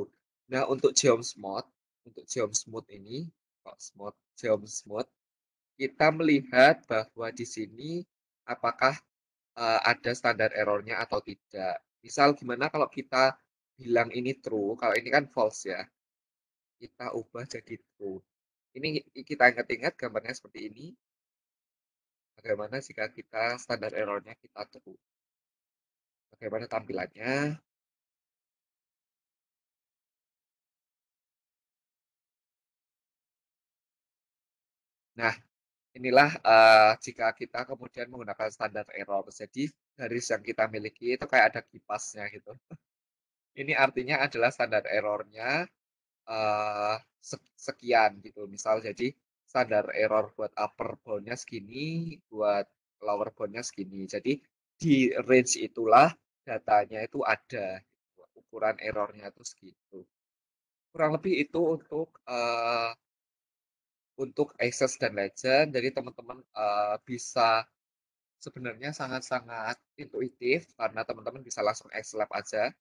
Nah, untuk geoms mode, untuk geom smooth ini, kok smooth, geom smooth, kita melihat bahwa di sini apakah uh, ada standar errornya atau tidak. Misal gimana kalau kita bilang ini true, kalau ini kan false ya. Kita ubah jadi true. Ini kita ingat-ingat gambarnya seperti ini. Bagaimana jika kita standar errornya kita true. Bagaimana tampilannya? Nah, inilah uh, jika kita kemudian menggunakan standar error. Jadi garis yang kita miliki itu kayak ada kipasnya gitu. [LAUGHS] Ini artinya adalah standar errornya uh, sekian gitu. Misal jadi standar error buat upper bound-nya segini, buat lower bound-nya segini. Jadi di range itulah datanya itu ada. Ukuran errornya itu segitu. Kurang lebih itu untuk uh, untuk Aces dan Legend. Jadi teman-teman uh, bisa sebenarnya sangat-sangat intuitif karena teman-teman bisa langsung X Lab aja,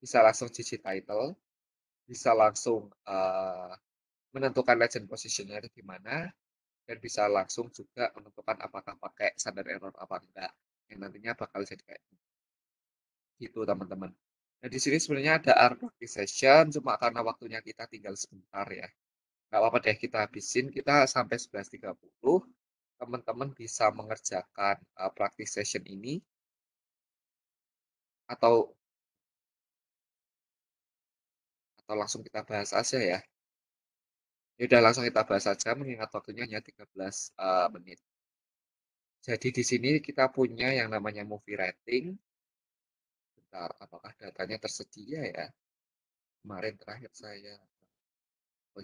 bisa langsung CC title, bisa langsung uh, menentukan legend positioner di mana dan bisa langsung juga menentukan apakah pakai standard error apa enggak yang nantinya bakal jadi kayak gitu teman-teman. Nah di sini sebenarnya ada art di session cuma karena waktunya kita tinggal sebentar ya nggak apa-apa deh kita habisin kita sampai 11.30 teman-teman bisa mengerjakan uh, eh, practice session ini atau atau langsung kita bahas aja ya ya udah langsung kita bahas aja mengingat waktunya hanya 13 uh, eh, menit jadi di sini kita punya yang namanya movie rating bentar apakah datanya tersedia ya kemarin terakhir saya oh,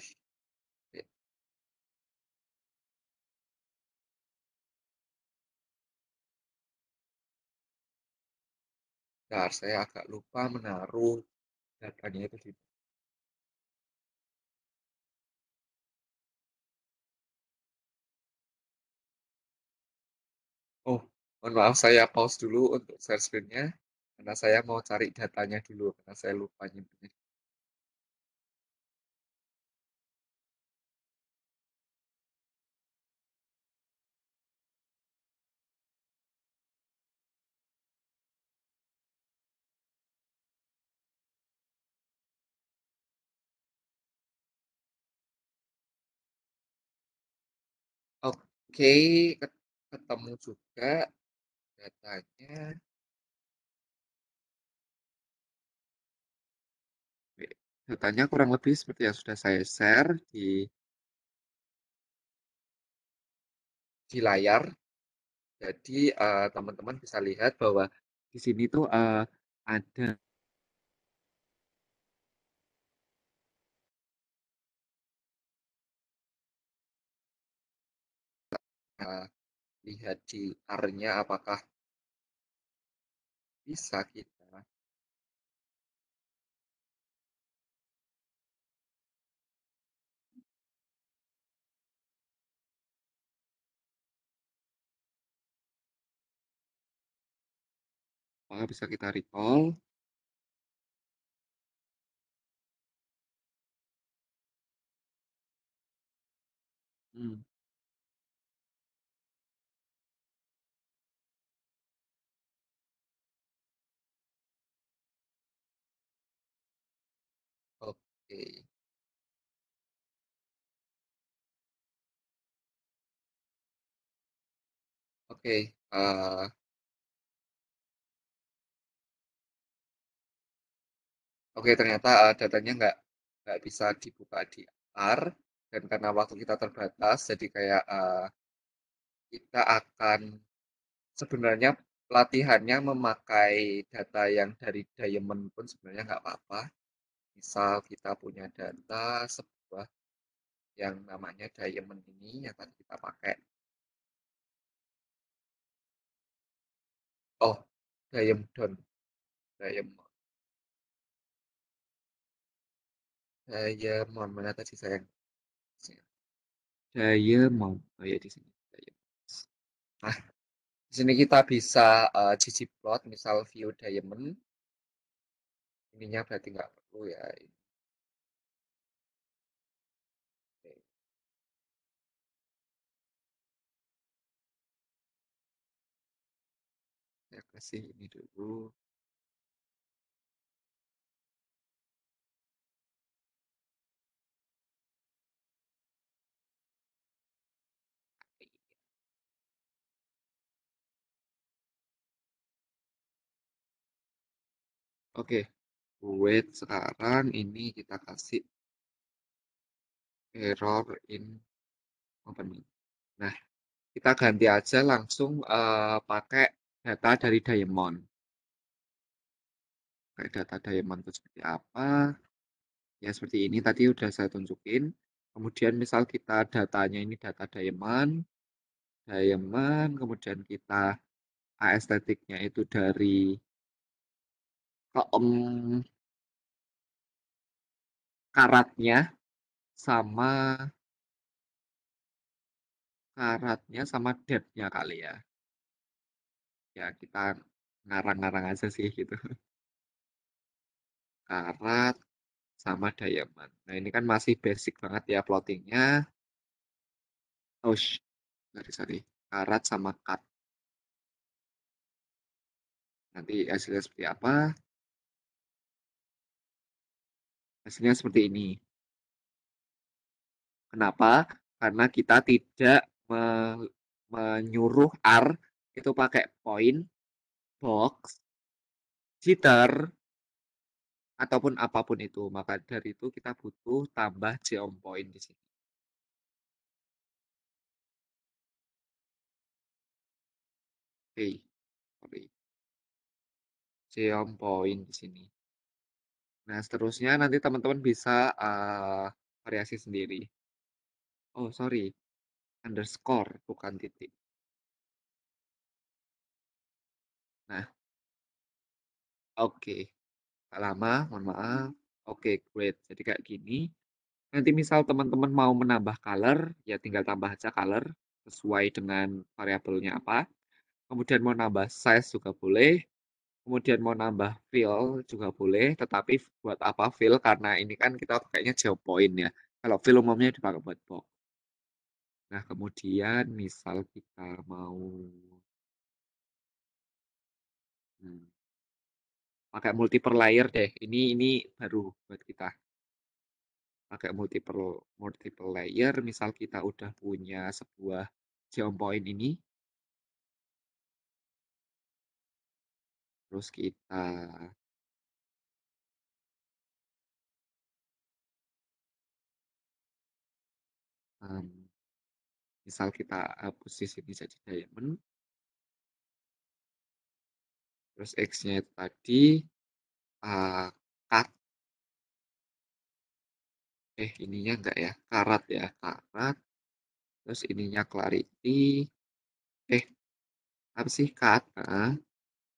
Bentar, saya agak lupa menaruh datanya itu di Oh, mohon maaf saya pause dulu untuk share screen karena saya mau cari datanya dulu karena saya lupa nyimpannya. Oke, ketemu juga datanya. Datanya kurang lebih seperti yang sudah saya share di di layar. Jadi eh, teman-teman uh, bisa lihat bahwa di sini tuh uh, ada kita lihat di nya apakah bisa kita apakah bisa kita recall hmm. Oke. Oke, Uh. Oke, ternyata, uh, datanya nggak nggak bisa dibuka di R dan karena waktu kita terbatas jadi kayak, uh, kita akan sebenarnya pelatihannya memakai data yang dari Diamond pun sebenarnya nggak apa-apa misal kita punya data sebuah yang namanya diamond ini yang tadi kita pakai. Oh, diamond. Diamond. Diamond mana tadi saya Diamond. Oh ya di sini. Nah, di sini kita bisa uh, plot misal view diamond. Ininya berarti nggak Lui oh, ya Saya ya, kasih ini dulu. Oke, okay wait sekarang ini kita kasih error in company. Nah, kita ganti aja langsung uh, pakai data dari Diamond. Pakai data Diamond itu seperti apa? Ya, seperti ini tadi udah saya tunjukin. Kemudian misal kita datanya ini data Diamond. Diamond, kemudian kita estetiknya itu dari ke karatnya sama karatnya sama depthnya kali ya. Ya kita ngarang-ngarang aja sih gitu. Karat sama diamond. Nah ini kan masih basic banget ya plottingnya. Oh, sorry, sorry. Karat sama cut. Nanti hasilnya seperti apa Hasilnya seperti ini. Kenapa? Karena kita tidak me menyuruh R itu pakai point, box, jitter, ataupun apapun itu. Maka dari itu kita butuh tambah geom point di sini. Oke, okay. sorry. J point di sini. Nah, seterusnya nanti teman-teman bisa uh, variasi sendiri. Oh, sorry, underscore bukan titik. Nah. Oke, Tak lama, mohon maaf. Oke, great. Jadi kayak gini. Nanti misal teman-teman mau menambah color, ya tinggal tambah aja color sesuai dengan variabelnya apa. Kemudian mau nambah size juga boleh kemudian mau nambah fill juga boleh, tetapi buat apa fill? Karena ini kan kita pakainya point ya. Kalau fill umumnya dipakai buat box. Nah, kemudian misal kita mau hmm, pakai multiple layer deh. Ini ini baru buat kita. Pakai multiple multiple layer, misal kita udah punya sebuah point ini, Terus kita um, misal kita hapus di sini jadi diamond. Terus X-nya itu tadi, eee, cut. Eh, ininya enggak ya, karat ya, karat. Terus ininya clarity. Eh, apa sih? Cut,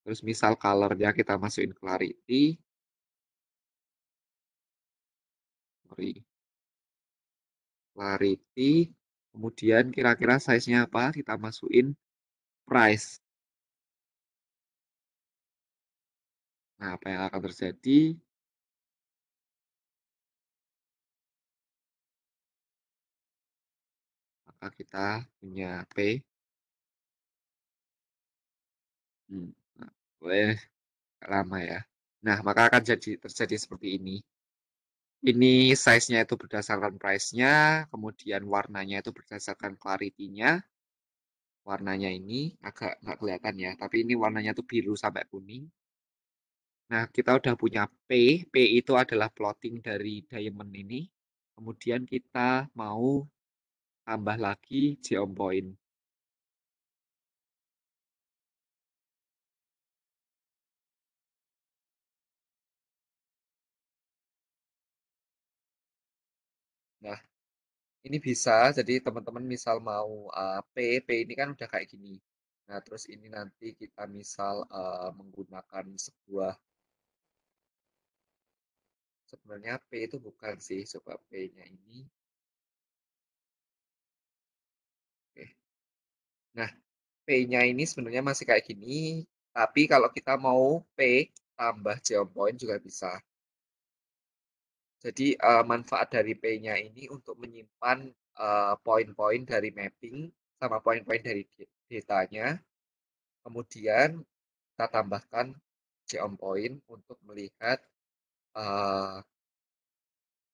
Terus misal colornya kita masukin clarity. Sorry. Clarity. Kemudian kira-kira size-nya apa? Kita masukin price. Nah, apa yang akan terjadi? Maka kita punya P. Hmm. Boleh lama ya. Nah, maka akan jadi terjadi seperti ini. Ini size-nya itu berdasarkan price-nya, kemudian warnanya itu berdasarkan clarity-nya. Warnanya ini agak nggak kelihatan ya, tapi ini warnanya itu biru sampai kuning. Nah, kita udah punya P. P itu adalah plotting dari diamond ini. Kemudian kita mau tambah lagi geom point. Ini bisa, jadi teman-teman misal mau, uh, P, P ini kan udah kayak gini. Nah, terus ini nanti kita misal, uh, menggunakan sebuah Sebenarnya P itu bukan sih, coba P-nya ini Oke. Nah, P-nya ini sebenarnya masih kayak gini, tapi kalau kita mau P tambah point juga bisa. Jadi uh, manfaat dari P-nya ini untuk menyimpan uh, poin-poin dari mapping sama poin-poin dari datanya. Kemudian kita tambahkan geom point untuk melihat eh,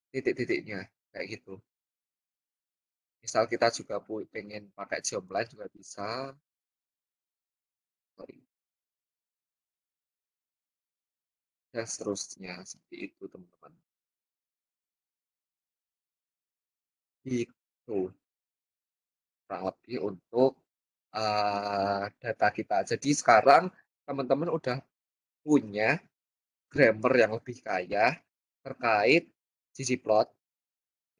titik-titiknya kayak gitu. Misal kita juga pengen pakai geom_line juga bisa. Sorry. Dan seterusnya seperti itu teman-teman. itu Kurang lebih untuk uh, data kita. Jadi sekarang teman-teman udah punya grammar yang lebih kaya terkait ggplot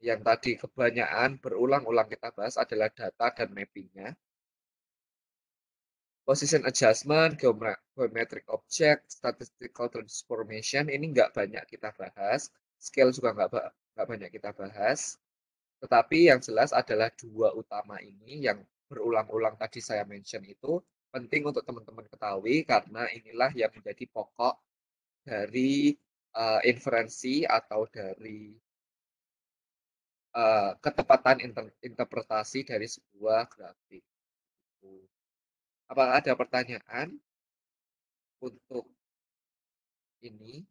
yang tadi kebanyakan berulang-ulang kita bahas adalah data dan mappingnya. Position adjustment, geometric object, statistical transformation, ini nggak banyak kita bahas. Scale juga nggak, nggak banyak kita bahas. Tetapi yang jelas adalah dua utama ini yang berulang-ulang tadi saya mention itu penting untuk teman-teman ketahui karena inilah yang menjadi pokok dari uh, inferensi atau dari uh, ketepatan inter interpretasi dari sebuah grafik. Apakah ada pertanyaan untuk ini?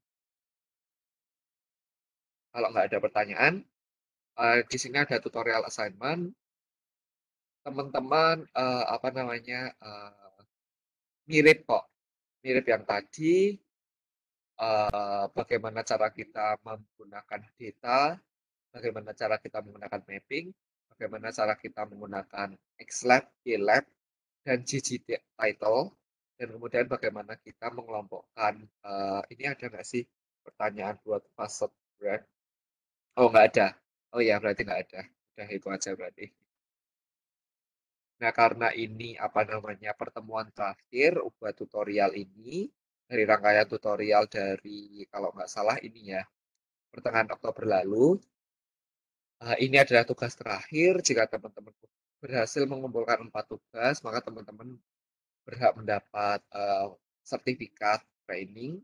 Kalau nggak ada pertanyaan, Uh, di sini ada tutorial assignment. Teman-teman uh, apa namanya uh, mirip kok, mirip yang tadi. Uh, bagaimana cara kita menggunakan data, bagaimana cara kita menggunakan mapping, bagaimana cara kita menggunakan XLab, ELab, dan GGT title, dan kemudian bagaimana kita mengelompokkan, uh, ini ada nggak sih pertanyaan buat password Oh, nggak ada. Oh ya, berarti nggak ada. Udah itu aja berarti. Nah, karena ini apa namanya pertemuan terakhir buat tutorial ini dari rangkaian tutorial dari kalau nggak salah ini ya pertengahan Oktober lalu. Uh, ini adalah tugas terakhir. Jika teman-teman berhasil mengumpulkan empat tugas, maka teman-teman berhak mendapat uh, sertifikat training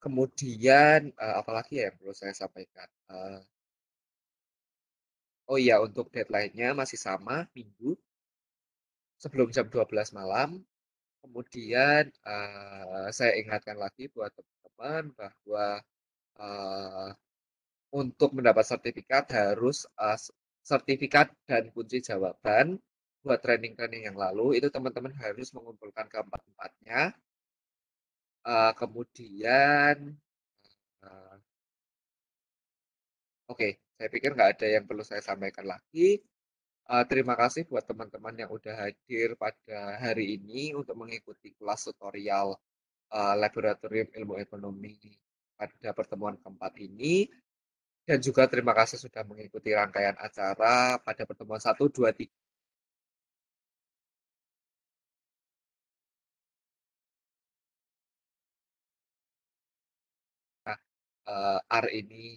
Kemudian, uh, apalagi ya yang perlu saya sampaikan, uh, Oh iya, untuk deadline-nya masih sama, Minggu. Sebelum jam 12 malam. Kemudian, uh, saya ingatkan lagi buat teman-teman bahwa, uh, untuk mendapat sertifikat harus, uh, sertifikat dan kunci jawaban. Buat training-training yang lalu itu teman-teman harus mengumpulkan keempat-empatnya uh, kemudian, uh, Oke, saya pikir nggak ada yang perlu saya sampaikan lagi. uh, terima kasih buat teman-teman yang udah hadir pada hari ini untuk mengikuti kelas tutorial, uh, Laboratorium Ilmu Ekonomi pada pertemuan keempat ini, dan juga terima kasih sudah mengikuti rangkaian acara pada pertemuan 1, 2, 3. uh, R ini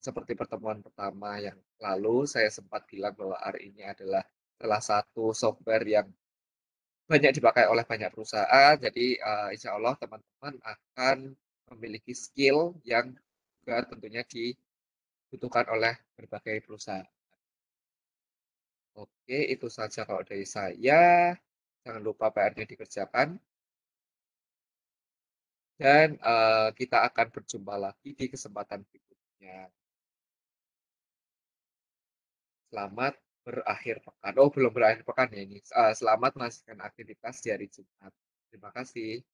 seperti pertemuan pertama yang lalu saya sempat bilang bahwa R ini adalah salah satu software yang banyak dipakai oleh banyak perusahaan. Jadi uh, insya Allah teman-teman akan memiliki skill yang juga tentunya dibutuhkan oleh berbagai perusahaan. Oke, itu saja kalau dari saya. Jangan lupa PR-nya dikerjakan. Dan uh, kita akan berjumpa lagi di kesempatan berikutnya. Selamat berakhir pekan. Oh, belum berakhir pekan ya ini. Uh, selamat melaksanakan aktivitas di hari Jumat. Terima kasih.